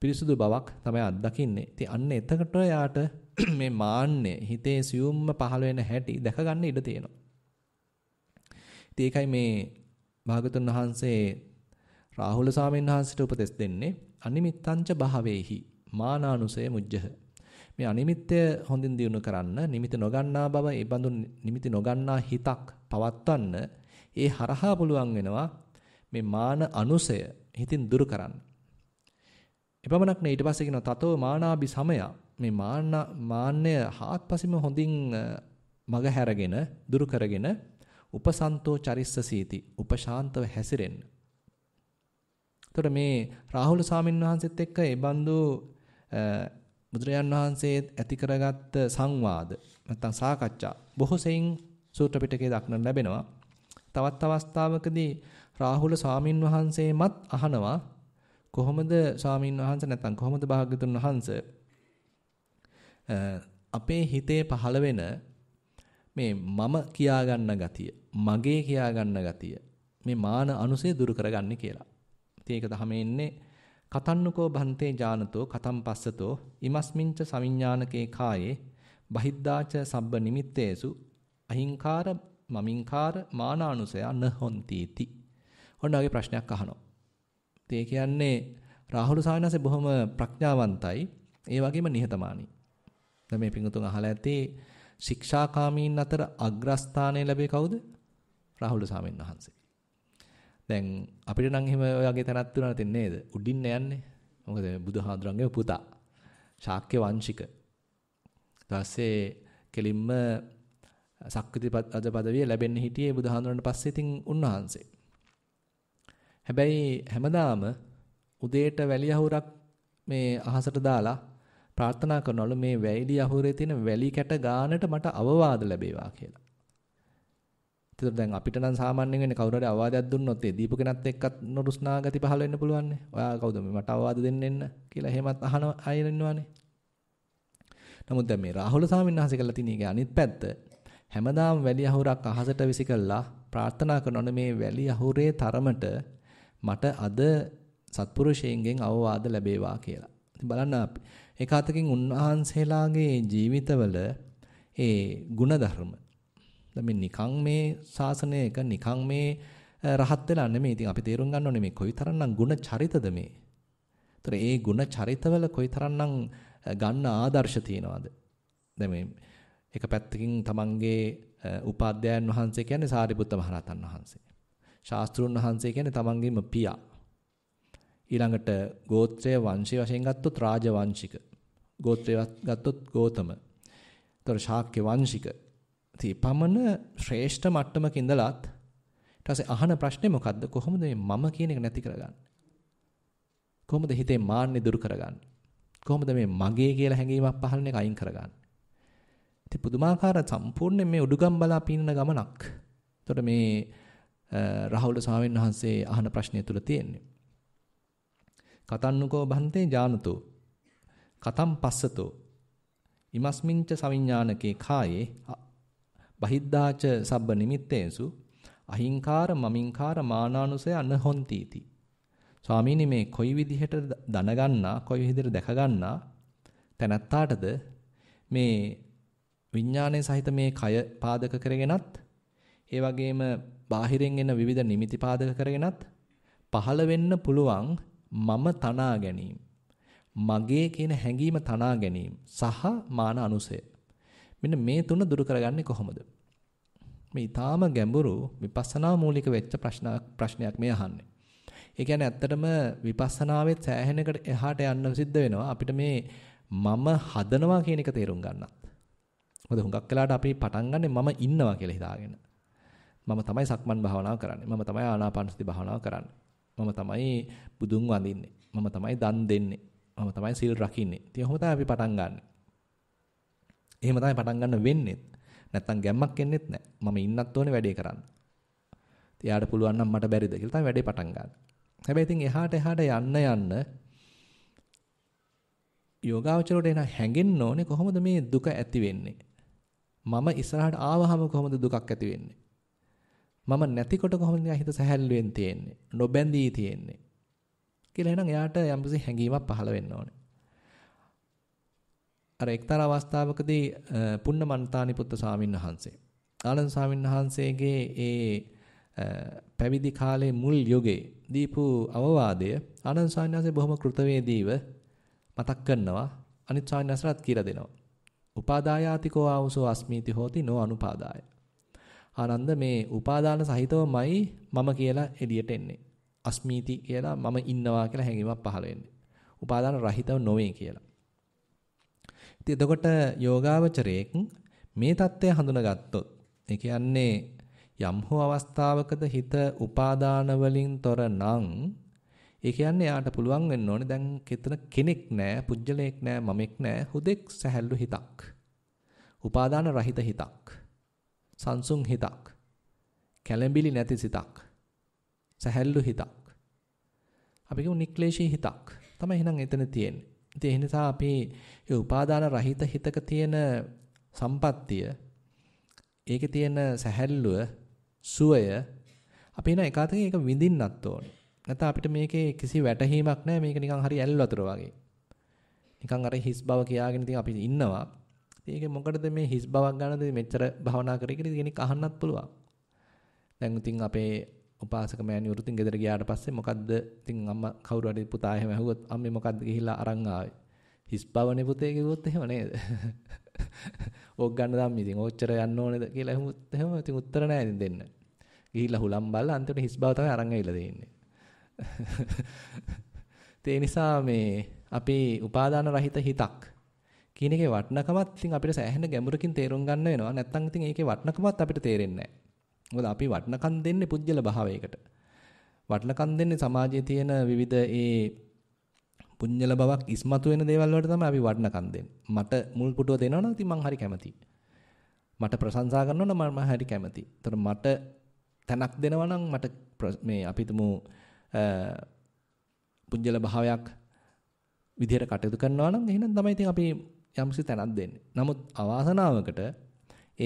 පිරිසුදු බවක් තමයි අත්දකින්නේ. ඉතින් අන්න එතකොට යාට මේ මාන්නය හිතේ සියුම්ම පහළ වෙන හැටි දැක ගන්න ඉඩ තියෙනවා. ඉතින් ඒකයි මේ භාගතුන් වහන්සේ රාහුල සාමීන් වහන්සේට උපදෙස් දෙන්නේ අනිමිත්තංච භාවේහි මානානුසය මුජ්ජහ. මේ අනිමිත්‍ය හොඳින් දියුණු කරන්න නිමිති නොගන්නා බව ඒ බඳු නිමිති නොගන්නා හිතක් පවත්වන්න ඒ හරහා පුළුවන් වෙනවා මේ මාන අනුසය හිතින් දුරු කරන්න. එපමණක් නේ ඊට පස්සේ කියනවා තතෝ මානාභි සමයා මේ මාන්න මාන්නය හාත්පසින්ම හොඳින් මග හැරගෙන දුරු කරගෙන උපසන්තෝ චරිස්ස සීති උපශාන්තව හැසිරෙන්න. එතකොට මේ රාහුල සාමින් වහන්සේත් එක්ක ඒ බඳු බුදුරජාන් වහන්සේ ඇති කරගත්ත සංවාද නැත්නම් සාකච්ඡා බොහෝ සෙයින් සූත්‍ර පිටකයේ දක්නට ලැබෙනවා. තවත් අවස්ථාවකදී රාහුල සාමින් වහන්සේමත් අහනවා කොහොමද සාමින් වහන්සේ නැත්නම් කොහොමද භාග්‍යතුන් වහන්සේ අපේ හිතේ පහළ වෙන මේ මම කියාගන්න ගතිය, මගේ කියාගන්න ගතිය මේ මාන අනුසය දුරු කරගන්නේ කියලා. ඉතින් ඒක තමයි ඉන්නේ කතන්නකෝ භන්තේ ජානතෝ කතම් පස්සතෝ ඉමස්මින්ච සවිඥානකේ කායේ බහිද්දාච සබ්බ නිමිත්තේසු අහිංකාර මමින්කාර මානානුසය නහොන්තිති. ඔන්න වගේ ප්‍රශ්නයක් අහනවා. ඉතින් කියන්නේ රාහුල සානසේ බොහොම ප්‍රඥාවන්තයි. ඒ වගේම නිහතමානී. දැන් මේ පිඟුතුන් අහලා ඇති ශික්ෂාකාමීන් අතර අග්‍රස්ථානය ලැබේ කවුද? රාහුල සාමීන් වහන්සේ. දැන් අපිට නම් එහෙම ඔයගේ තැනක් තුනක් තින් නේද? උඩින් යන්නේ. මොකද බුදුහාඳුරන්ගේ පුතා. ශාක්‍ය වංශික. ඊපස්සේ කෙලින්ම සක්විති රජ පදවිය ලැබෙන්න හිටියේ බුදුහාඳුරන්ට පස්සේ ඉතින් උන්වහන්සේ. හැබැයි හැමදාම උදේට වැලියහුරක් මේ අහසට දාලා ප්‍රාර්ථනා කරනවලු මේ වැලි අහුරේ තියෙන වැලි කැට ගානට මට අවවාද ලැබේවා කියලා. ඒතර දැන් අපිට නම් සාමාන්‍යයෙන් වෙන්නේ කවුරු හරි අවවාදයක් දුන්නොත් ඒ දීපු කෙනත් එක්කත් නුරුස්නා ගති පහළ වෙන්න පුළුවන්නේ. ඔයා කවුද මේ මට අවවාද දෙන්න එන්න කියලා එහෙමත් අහන අය ඉන්නවනේ. නමුත් දැන් මේ රාහුල ස්වාමීන් වහන්සේ කළා තියෙන එක අනිත් පැත්ත හැමදාම වැලි අහුරක් අහසට විසි කළා ප්‍රාර්ථනා කරනවනේ මේ වැලි අහුරේ තරමට මට අද සත්පුරුෂයෙන්ගෙන් අවවාද ලැබේවා කියලා. ඉතින් බලන්න අපි ඒක අතකින් උන්වහන්සේලාගේ ජීවිතවල ඒ ಗುಣධර්ම දැන් මේ නිකං මේ ශාසනය එක නිකං මේ රහත් වෙලා නෙමෙයි. ඉතින් අපි තේරුම් ගන්න ඕනේ මේ කොයිතරම්නම් ಗುಣ චරිතද මේ. ඒතර ඒ ಗುಣ චරිතවල කොයිතරම්නම් ගන්න ආදර්ශ තියනවාද? දැන් මේ එක පැත්තකින් තමන්ගේ උපාධ්‍යයන් වහන්සේ කියන්නේ සාරිපුත්ත මහරහතන් වහන්සේ. ශාස්ත්‍රුන් වහන්සේ කියන්නේ තමන්ගේම පියා. ඊළඟට ගෝත්‍රය වංශය වශයෙන් ගත්තොත් රාජවංශික. ගෝත්‍රය ගත්තොත් ගෝතම. ඒතර ශාක්‍ය වංශික. ඉතින් පමණ ශ්‍රේෂ්ඨ මට්ටමක ඉඳලත් ඊට පස්සේ අහන ප්‍රශ්නේ මොකද්ද? කොහොමද මේ මම කියන එක නැති කරගන්නේ? කොහොමද හිතේ මාන්නේ දුරු කරගන්නේ? කොහොමද මේ මගේ කියලා හැඟීමක් පහළන එක අයින් කරගන්නේ? ඉතින් පුදුමාකාර සම්පූර්ණ මේ උඩුගම් බලා පින්න ගමනක්. එතකොට මේ රාහුල ස්වාමීන් වහන්සේ අහන ප්‍රශ්නය තුල තියෙන්නේ. කතන්නුකෝ බන්තේ ජානතෝ. කතම් පස්සතෝ. ඉමස්මින්ච සවිඥානකේ කායේ බහිද්දාච සබ්බ නිමිත්තේසු අහිංකාර මමින්කාර මානානුසය අනහොන්තිති. ස්වාමීනි මේ කොයි විදිහට දනගන්නා කොයි විදිහට දැකගන්නා තැනත්තාටද මේ විඥානයේ සහිත මේ කය පාදක කරගෙනත් ඒ වගේම බාහිරෙන් එන විවිධ නිමිති පාදක කරගෙනත් පහළ වෙන්න පුළුවන් මම තනා ගැනීම මගේ කියන හැඟීම තනා ගැනීම සහ මාන අනුසය මෙන්න මේ තුන දුරු කරගන්නේ කොහොමද මේ ඊටාම ගැඹුරු විපස්සනා මූලික වෙච්ච ප්‍රශ්න ප්‍රශ්නයක් මේ අහන්නේ ඒ කියන්නේ ඇත්තටම විපස්සනාවේ සෑහෙනකට එහාට යන්න සිද්ධ වෙනවා අපිට මේ මම හදනවා කියන එක තේරුම් ගන්නත් මොකද හුඟක් වෙලාට අපි පටන් ගන්නෙ මම ඉන්නවා කියලා හිතාගෙන මම තමයි සක්මන් භාවනාව කරන්නේ මම තමයි ආනාපානසති භාවනාව කරන්නේ මම තමයි බුදුන් වඳින්නේ. මම තමයි දන් දෙන්නේ. මම තමයි සිල් රකින්නේ. ඉතින් ඔහොම තමයි අපි පටන් ගන්න. එහෙම තමයි පටන් ගන්න වෙන්නේ. නැත්තම් ගැම්මක් එන්නෙත් නැහැ. මම ඉන්නත් ඕනේ වැඩේ කරන්න. ඉතින් යාට පුළුවන් නම් මට බැරිද කියලා තමයි වැඩේ පටන් ගන්න. හැබැයි ඉතින් එහාට එහාට යන්න යන්න යෝගාවචරයට එන හැඟෙන්න ඕනේ කොහොමද මේ දුක ඇති වෙන්නේ? මම ඉස්සරහට ආවහම කොහොමද දුකක් ඇති වෙන්නේ? මම නැතිකොට කොහොමද හිත සැහැල්ලුවෙන් තියෙන්නේ? නොබැඳී තියෙන්නේ. කියලා එහෙනම් එයාට යම්කිසි හැඟීමක් පහළ වෙන්න ඕනේ. අර එක්තරා අවස්ථාවකදී පුන්න මන්තානිපුත්ත ස්වාමීන් වහන්සේ ආනන්ද ස්වාමීන් වහන්සේගේ ඒ පැවිදි කාලේ මුල් යුගයේ දීපු අවවාදය ආනන්ද ස්වාමීන් වහන්සේ බොහොම කෘතවේදීව මතක් කරනවා අනිත් ස්වාමීන් වහන්සේලාත් කියලා දෙනවා. උපාදායාතිකෝ ආවසෝ අස්මීති හෝති නො අනුපාදාය. ආනන්ද මේ උපාදාන සහිතවමයි මම කියලා එළියට එන්නේ. අස්මීති කියලා මම ඉන්නවා කියලා හැඟීමක් පහළ වෙන්නේ. උපාදාන රහිතව නොවේ කියලා. ඉතින් එතකොට යෝගාවචරයේක් මේ தත්ත්වය හඳුනාගත්තොත් ඒ කියන්නේ යම් හෝ අවස්ථාවකද හිත උපාදාන වලින් තොර නම් ඒ කියන්නේ යාට පුළුවන් වෙන්න ඕනේ දැන් කෙතන කෙනෙක් නෑ, පුජ්‍යලයක් නෑ, මමෙක් නෑ, හුදෙක් සැහැල්ලු හිතක්. උපාදාන රහිත හිතක්. සංසුන් හිතක්. කැළඹිලි නැති සිතක්. සැහැල්ලු හිතක්. අපි කියමු නික්ලේශී හිතක්. තමයි එහෙනම් එතන තියෙන්නේ. ඉතින් ඒ නිසා අපි ඒ උපාදාන රහිත හිතක තියෙන සම්පත්තිය ඒකේ තියෙන සැහැල්ලුව සුවය අපි එන එකතකින් ඒක විඳින්නත් ඕන. නැත්නම් අපිට මේකේ කිසි වැටහීමක් නැහැ. මේක නිකන් හරි ඇල් වතුර වගේ. නිකන් අර හිස් බව කියාගෙන ඉතින් අපි ඉන්නවා. ඉතින් ඒක මොකටද මේ හිස් බවක් ගන්නද මෙච්චර භවනා කරේ කියලා කෙනෙක් අහන්නත් පුළුවන්. දැන් ඉතින් අපේ උපාසක මෑණිවරු ඉතින් ගෙදර ගියාට පස්සේ මොකද්ද ඉතින් අම්මා කවුරු හරි පුතා එහෙම ඇහුවොත් අම්මේ මොකද්ද ගිහිල්ලා අරන් ආවේ? හිස් බවනේ පුතේ කිව්වොත් එහෙම නේද? ඕක ගන්න ධම්ම ඉතින් ඕච්චර යන්න ඕනේද කියලා ඇහුවොත් එහෙම ඉතින් උත්තර නෑ ඉතින් දෙන්න. ගිහිල්ලා හුලම් බලලා අන්තිමට හිස් බව තමයි අරන් ඇවිල්ලා දෙන්නේ. ඒ නිසා මේ අපේ උපාදාන රහිත හිතක් කියන එකේ වටිනකමත් ඉතින් අපිට සෑහෙන ගැඹුරකින් තේරුම් ගන්න වෙනවා. නැත්නම් ඉතින් ඒකේ වටිනකමත් අපිට තේරෙන්නේ නැහැ. මොකද අපි වටිනකම් දෙන්නේ පුජ්‍යල භාවයකට. වටිනකම් දෙන්නේ සමාජයේ තියෙන විවිධ ඒ පුඤ්‍යල බවක් ඉස්මතු වෙන දේවල් වලට තමයි අපි වටිනකම් දෙන්නේ. මට මුල් පුටුව දෙනවා නම් ඉතින් මං හරි කැමතියි. මට ප්‍රශංසා කරනවා නම් මම හරි කැමතියි. ඒතර මට තැනක් දෙනවා නම් මට මේ අපි තුමු පුඤ්‍යල භාවයක් විදිහට කටයුතු කරනවා නම් එහෙනම් තමයි ඉතින් අපි යම්සි තැනක් දෙන්නේ. නමුත් අවාසනාවකට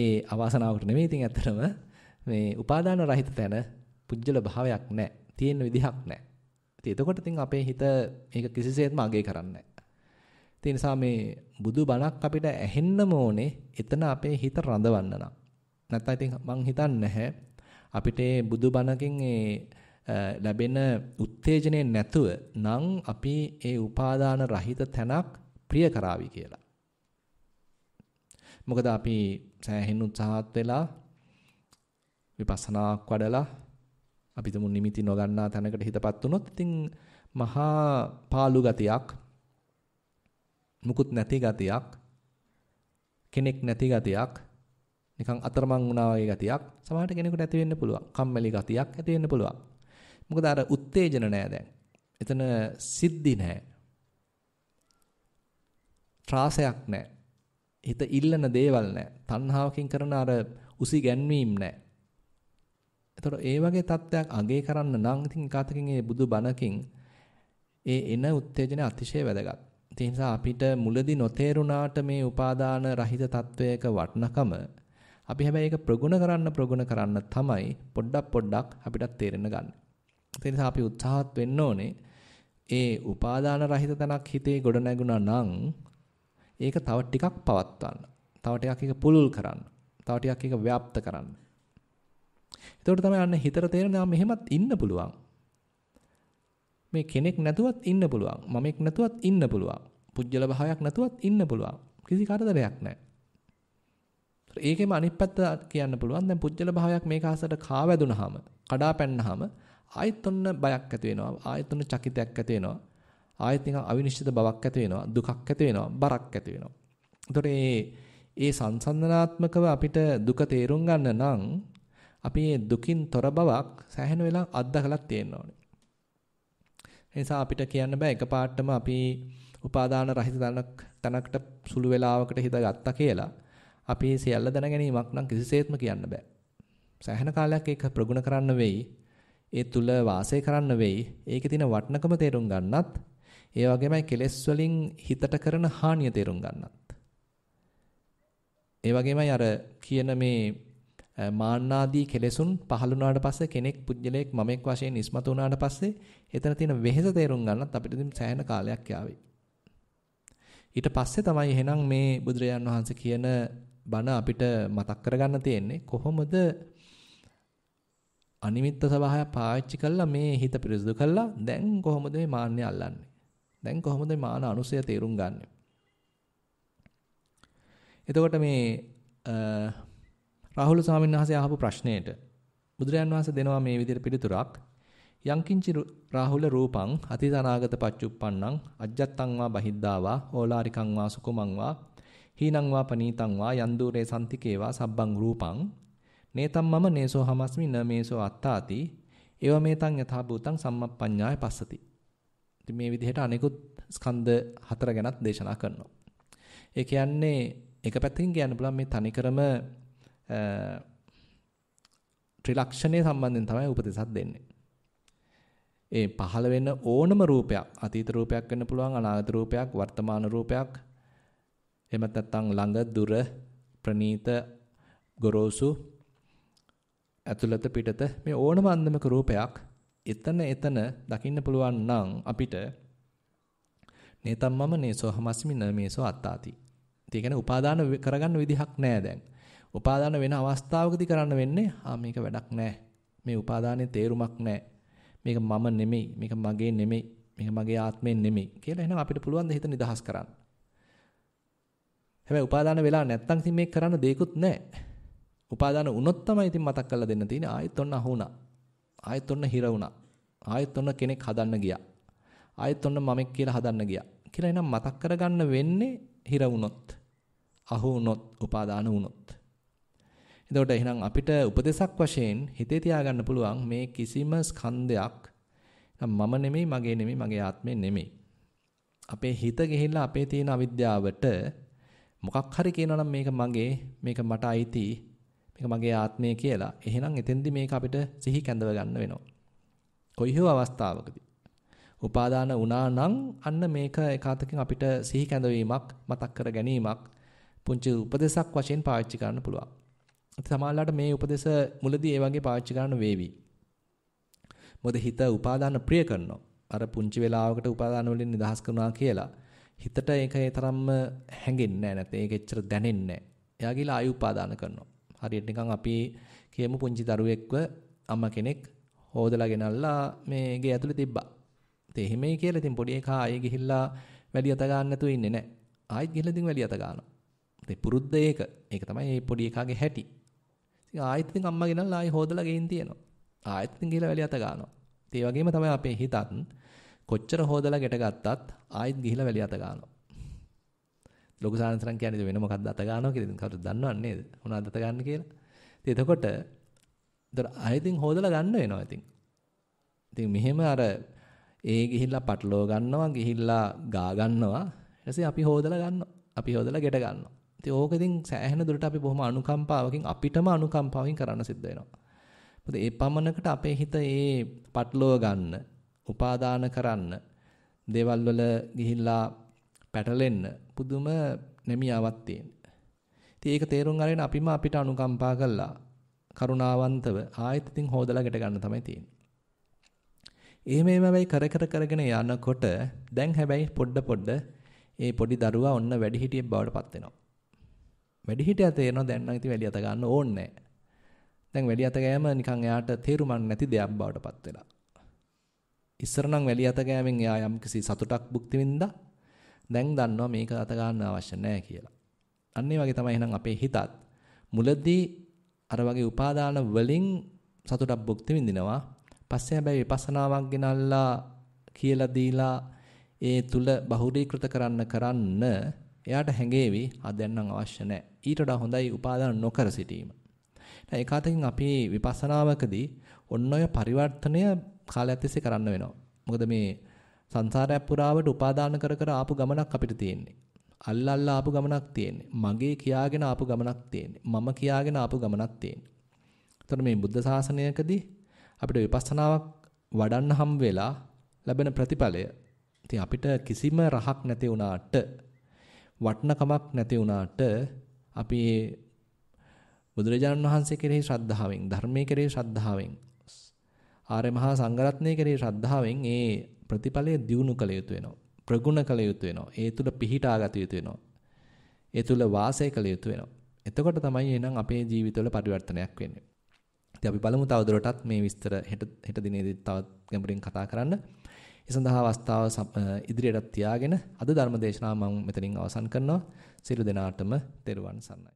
ඒ අවාසනාවකට නෙමෙයි ඉතින් ඇත්තටම මේ උපාදාන රහිත තැන පුජ්‍යල භාවයක් නැහැ. තියෙන විදිහක් නැහැ. ඉතින් එතකොට ඉතින් අපේ හිත මේක කිසිසේත්ම අගය කරන්නේ නැහැ. නිසා මේ බුදු බණක් අපිට ඇහෙන්නම ඕනේ එතන අපේ හිත රඳවන්න නම්. නැත්තම් ඉතින් මං හිතන්නේ නැහැ අපිට බුදු බණකින් ඒ ලැබෙන උත්තේජනය නැතුව නම් අපි ඒ උපාදාන රහිත තැනක් ප්‍රිය කරાવી කියලා. මොකද අපි සෑහෙන උත්සාහත් වෙලා විපස්සනාක් වඩලා අපි තුමු නිමිති නොගන්නා තැනකට හිතපත් වුණොත් ඉතින් මහා පාළු ගතියක් මුකුත් නැති ගතියක් කෙනෙක් නැති ගතියක් නිකන් අතරමං වුණා වගේ ගතියක් සමහරට කෙනෙකුට ඇති වෙන්න පුළුවන්. කම්මැලි ගතියක් ඇති වෙන්න පුළුවන්. මොකද අර උත්තේජන නෑ දැන්. එතන සිද්ධි නෑ. ත්‍රාසයක් නෑ. හිත ඉල්ලන දේවල් නැහැ. තණ්හාවකින් කරන අර උසි ගැන්වීම් නැහැ. එතකොට ඒ වගේ தත්ත්වයක් අගේ කරන්න නම් ඉතින් කාතකින් ඒ බුදු බණකින් ඒ එන උත්තේජනය අතිශය වැදගත්. ඒ නිසා අපිට මුලදී නොතේරුණාට මේ උපාදාන රහිත තත්වයක වටනකම අපි හැබැයි ඒක ප්‍රගුණ කරන්න ප්‍රගුණ කරන්න තමයි පොඩ්ඩක් පොඩ්ඩක් අපිට තේරෙන්න ගන්න. ඒ නිසා අපි උත්සාහත් වෙන්න ඕනේ ඒ උපාදාන රහිත තනක් හිතේ ගොඩ නැගුණා නම් ඒක තව ටිකක් පවත්වන්න. තව ටිකක් ඒක පුළුල් කරන්න. තව ටිකක් ඒක ව්‍යාප්ත කරන්න. එතකොට තමයි අන්න හිතට තේරෙනවා මෙහෙමත් ඉන්න පුළුවන්. මේ කෙනෙක් නැතුවත් ඉන්න පුළුවන්. මමෙක් නැතුවත් ඉන්න පුළුවන්. පුජ්‍යල භාවයක් නැතුවත් ඉන්න පුළුවන්. කිසි කරදරයක් නැහැ. ඒකෙම අනිත් පැත්ත කියන්න පුළුවන්. දැන් පුජ්‍යල භාවයක් මේක අසට කා වැදුනහම, කඩා පැන්නාම ආයෙත් ඔන්න බයක් ඇති වෙනවා. ආයෙත් ඔන්න චකිතයක් ඇති වෙනවා. ආයෙත් නිකන් අවිනිශ්චිත බවක් ඇති වෙනවා, දුකක් ඇති වෙනවා, බරක් ඇති වෙනවා. එතකොට මේ ඒ සංසන්දනාත්මකව අපිට දුක තේරුම් ගන්න නම් අපි මේ දුකින් තොර බවක් සැහැණ වෙලා අත්දකලා තියෙන්න ඕනේ. නිසා අපිට කියන්න බෑ එකපාරටම අපි උපාදාන රහිත තැනකට සුළු වේලාවකට හිත ගත්තා කියලා අපි සියල්ල දැනගැනීමක් නම් කිසිසේත්ම කියන්න බෑ. සැහැණ කාලයක් ඒක ප්‍රගුණ කරන්න වෙයි. ඒ තුල වාසය කරන්න වෙයි. ඒකේ තියෙන වටිනකම තේරුම් ගන්නත් ඒ වගේමයි කෙලෙස් වලින් හිතට කරන හානිය තේරුම් ගන්නත්. ඒ වගේමයි අර කියන මේ මාන්නාදී කෙලෙසුන් පහළ වුණාට පස්සේ කෙනෙක් පුජ්‍යලයක් මමෙක් වශයෙන් ඉස්මතු වුණාට පස්සේ එතන තියෙන වෙහෙස තේරුම් ගන්නත් අපිට ඉතින් සෑහෙන කාලයක් යාවේ. ඊට පස්සේ තමයි එහෙනම් මේ බුදුරජාන් වහන්සේ කියන බණ අපිට මතක් කරගන්න තියෙන්නේ කොහොමද අනිමිත්ත සබහාය පාවිච්චි කළා මේ හිත පිරිසුදු කළා දැන් කොහොමද මේ මාන්නය අල්ලන්නේ දැන් කොහොමද මාන අනුසය තේරුම් ගන්නෙ? එතකොට මේ රාහුල ස්වාමීන් වහන්සේ අහපු ප්‍රශ්නයට බුදුරයන් වහන්සේ දෙනවා මේ විදිහට පිළිතුරක්. යංකින්චි රාහුල රූපං අතීතනාගත පච්චුප්පන්නං අජ්ජත්තං වා බහිද්ධා වා ඕලාරිකං වා සුකුමං වා හීනං වා පනීතං වා යන්දුරේ සම්තිකේවා සබ්බං රූපං නේතම් මම නේසෝ හමස්මි න මේසෝ අත්තාති එව මේතං යථා භූතං සම්මප්පඤ්ඤාය පස්සති ඉතින් මේ විදිහට අනිකුත් ස්කන්ධ හතර ගැනත් දේශනා කරනවා. ඒ කියන්නේ එක පැත්තකින් කියන්න පුළුවන් මේ තනිකරම ත්‍රිලක්ෂණය සම්බන්ධයෙන් තමයි උපදේශත් දෙන්නේ. ඒ පහළ වෙන ඕනම රූපයක් අතීත රූපයක් වෙන්න පුළුවන් අනාගත රූපයක් වර්තමාන රූපයක් එහෙමත් නැත්නම් ළඟ දුර ප්‍රනීත ගොරෝසු ඇතුළත පිටත මේ ඕනම අන්දමක රූපයක් එතන එතන දකින්න පුළුවන් නම් අපිට නේතම් මම නේසෝ හමස්මි නමේසෝ අත්තාති. ඒ කියන්නේ උපාදාන කරගන්න විදිහක් නෑ දැන්. උපාදාන වෙන අවස්ථාවකදී කරන්න වෙන්නේ ආ මේක වැඩක් නෑ. මේ උපාදානයේ තේරුමක් නෑ. මේක මම නෙමෙයි, මේක මගේ නෙමෙයි, මේක මගේ ආත්මය නෙමෙයි කියලා එහෙනම් අපිට පුළුවන් ද හිත නිදහස් කරන්න. හැබැයි උපාදාන වෙලා නැත්තම් ඉතින් මේක කරන්න දෙයක්වත් නැහැ. උපාදාන වුණොත් තමයි ඉතින් මතක් කරලා දෙන්න තියෙන්නේ ආයෙත් ඔන්න අහුණා. ආයෙත් ඔන්න හිර වුණා. ආයෙත් ඔන්න කෙනෙක් හදන්න ගියා. ආයෙත් ඔන්න මමෙක් කියලා හදන්න ගියා. කියලා එනම් මතක් කරගන්න වෙන්නේ හිර වුණොත්. අහු වුණොත්, උපාදාන වුණොත්. එතකොට එහෙනම් අපිට උපදේශක් වශයෙන් හිතේ තියාගන්න පුළුවන් මේ කිසිම ස්කන්ධයක් මම නෙමෙයි, මගේ නෙමෙයි, මගේ ආත්මේ නෙමෙයි. අපේ හිත ගිහිල්ලා අපේ තියෙන අවිද්‍යාවට මොකක් හරි කියනවා නම් මේක මගේ මේක මට අයිති මේක මගේ ආත්මය කියලා. එහෙනම් එතෙන්දි මේක අපිට සිහි කැඳව ගන්න වෙනවා. කොයි හෝ අවස්ථාවකදී. උපාදාන වුණා නම් අන්න මේක එකාතකින් අපිට සිහි කැඳවීමක් මතක් කර ගැනීමක් පුංචි උපදේශක් වශයෙන් පාවිච්චි කරන්න පුළුවන්. සමහරවිට මේ උපදේශ මුලදී ඒ වගේ පාවිච්චි කරන්න වේවි. මොකද හිත උපාදාන ප්‍රිය කරනවා. අර පුංචි වෙලාවකට උපාදාන වලින් නිදහස් කරනවා කියලා. හිතට ඒක ඒ තරම්ම හැඟෙන්නේ නැහැ නැත්නම් ඒක එච්චර දැනෙන්නේ නැහැ. එයා ගිහලා ආයු උපාදාන කරනවා. හරියට නිකන් අපි කියමු පුංචි දරුවෙක්ව අම්මා කෙනෙක් හොදලා ගෙනල්ලා මේ ගේ ඇතුලේ තිබ්බා. ඉතින් එහෙමයි කියලා ඉතින් පොඩි එකා ආයේ ගිහිල්ලා වැලි අත ගන්න නැතුව ඉන්නේ නැහැ. ආයෙත් ගිහිල්ලා ඉතින් වැලි අත ගන්නවා. ඉතින් පුරුද්ද ඒක. ඒක තමයි මේ පොඩි එකාගේ හැටි. ඉතින් ආයෙත් ඉතින් අම්මා ගෙනල්ලා ආයෙ හොදලා ගෙයින් තියෙනවා. ආයෙත් ඉතින් ගිහිල්ලා වැලි අත ගන්නවා. ඉතින් ඒ වගේම තමයි අපේ හිතත් කොච්චර හොදලා ගැට ගත්තත් ආයෙත් ගිහිල්ලා වැලි අත ගන්නවා. ලොකු සාරන්තරන් කියන්නේ වෙන මොකක්ද අත ගන්නවා කියලා ඉතින් කවුරුද දන්නව නේද? මොනවද අත ගන්න කියලා. ඉතින් එතකොට ඒතර ආයෙත් හොදලා ගන්න වෙනවා ඉතින්. ඉතින් මෙහෙම අර ඒ ගිහිල්ලා පටලව ගන්නවා ගිහිල්ලා ගා ගන්නවා ඊට පස්සේ අපි හොදලා ගන්නවා. අපි හොදලා ගෙට ගන්නවා. ඉතින් ඕක ඉතින් සෑහෙන දුරට අපි බොහොම අනුකම්පාවකින් අපිටම අනුකම්පාවකින් කරන්න සිද්ධ වෙනවා. මොකද ඒ පමණකට අපේ හිත ඒ පටලව ගන්න, උපාදාන කරන්න, දේවල් වල ගිහිල්ලා පැටලෙන්න පුදුම නැමියාවක් තියෙන. ඉතින් ඒක තේරුම් අරගෙන අපිම අපිට අනුකම්පා කළා. කරුණාවන්තව ආයෙත් ඉතින් හොදලා ගැට ගන්න තමයි තියෙන්නේ. එහෙම එහෙම වෙයි කර කර කරගෙන යනකොට දැන් හැබැයි පොඩ පොඩ ඒ පොඩි දරුවා ඔන්න වැඩි හිටියෙක් බවට පත් වෙනවා. වැඩි හිටියා තේරෙනවා දැන් නම් ඉතින් වැඩි අත ගන්න ඕනේ නැහැ. දැන් වැලිය අත ගෑම නිකන් එයාට තේරුමක් නැති දෙයක් බවට පත් වෙලා. ඉස්සර නම් වැලිය අත ගෑමෙන් එයා යම්කිසි සතුටක් භුක්ති විඳා දැන් දන්නවා මේක අත ගන්න අවශ්‍ය නැහැ කියලා. අන්න ඒ වගේ තමයි එහෙනම් අපේ හිතත් මුලදී අර වගේ උපාදාන වලින් සතුටක් භුක්ති විඳිනවා. පස්සේ හැබැයි විපස්සනාවක් ගෙනල්ලා කියලා දීලා ඒ තුල බහුරීකృత කරන්න කරන්න එයාට හැඟේවි ආ දැන් නම් අවශ්‍ය නැහැ. ඊට වඩා හොඳයි උපාදාන නොකර සිටීම. දැන් ඒකාතකින් අපි විපස්සනාවකදී ඔන්න ඔය පරිවර්තනය කාලයක් තිස්සේ කරන්න වෙනවා. මොකද මේ සංසාරය පුරාවට උපාදාන කර කර ආපු ගමනක් අපිට තියෙන්නේ. අල්ලල්ලා ආපු ගමනක් තියෙන්නේ. මගේ කියාගෙන ආපු ගමනක් තියෙන්නේ. මම කියාගෙන ආපු ගමනක් තියෙන්නේ. එතකොට මේ බුද්ධ ශාසනයකදී අපිට විපස්සනාවක් වඩන්න හම් වෙලා ලැබෙන ප්‍රතිඵලය ඉතින් අපිට කිසිම රහක් නැති වුණාට වටනකමක් නැති වුණාට අපි බුදුරජාණන් වහන්සේ කෙරෙහි ශ්‍රද්ධාවෙන් ධර්මයේ කෙරෙහි ශ්‍රද්ධාවෙන් ආර්ය මහා සංඝරත්නය කෙරෙහි ශ්‍රද්ධාවෙන් ඒ ප්‍රතිඵලය දියුණු කළ යුතු වෙනවා. ප්‍රගුණ කළ යුතු වෙනවා. ඒ තුල පිහිටා ගත යුතු වෙනවා. ඒ තුල වාසය කළ යුතු වෙනවා. එතකොට තමයි එහෙනම් අපේ ජීවිතවල පරිවර්තනයක් වෙන්නේ. ඉතින් අපි බලමු තවදුරටත් මේ විස්තර හෙට හෙට දිනේදී තවත් ගැඹුරින් කතා කරන්න. ඒ සඳහා අවස්ථාව ඉදිරියටත් තියාගෙන අද ධර්ම දේශනාව මම මෙතනින් අවසන් කරනවා. සියලු දෙනාටම තෙරුවන් සරණයි.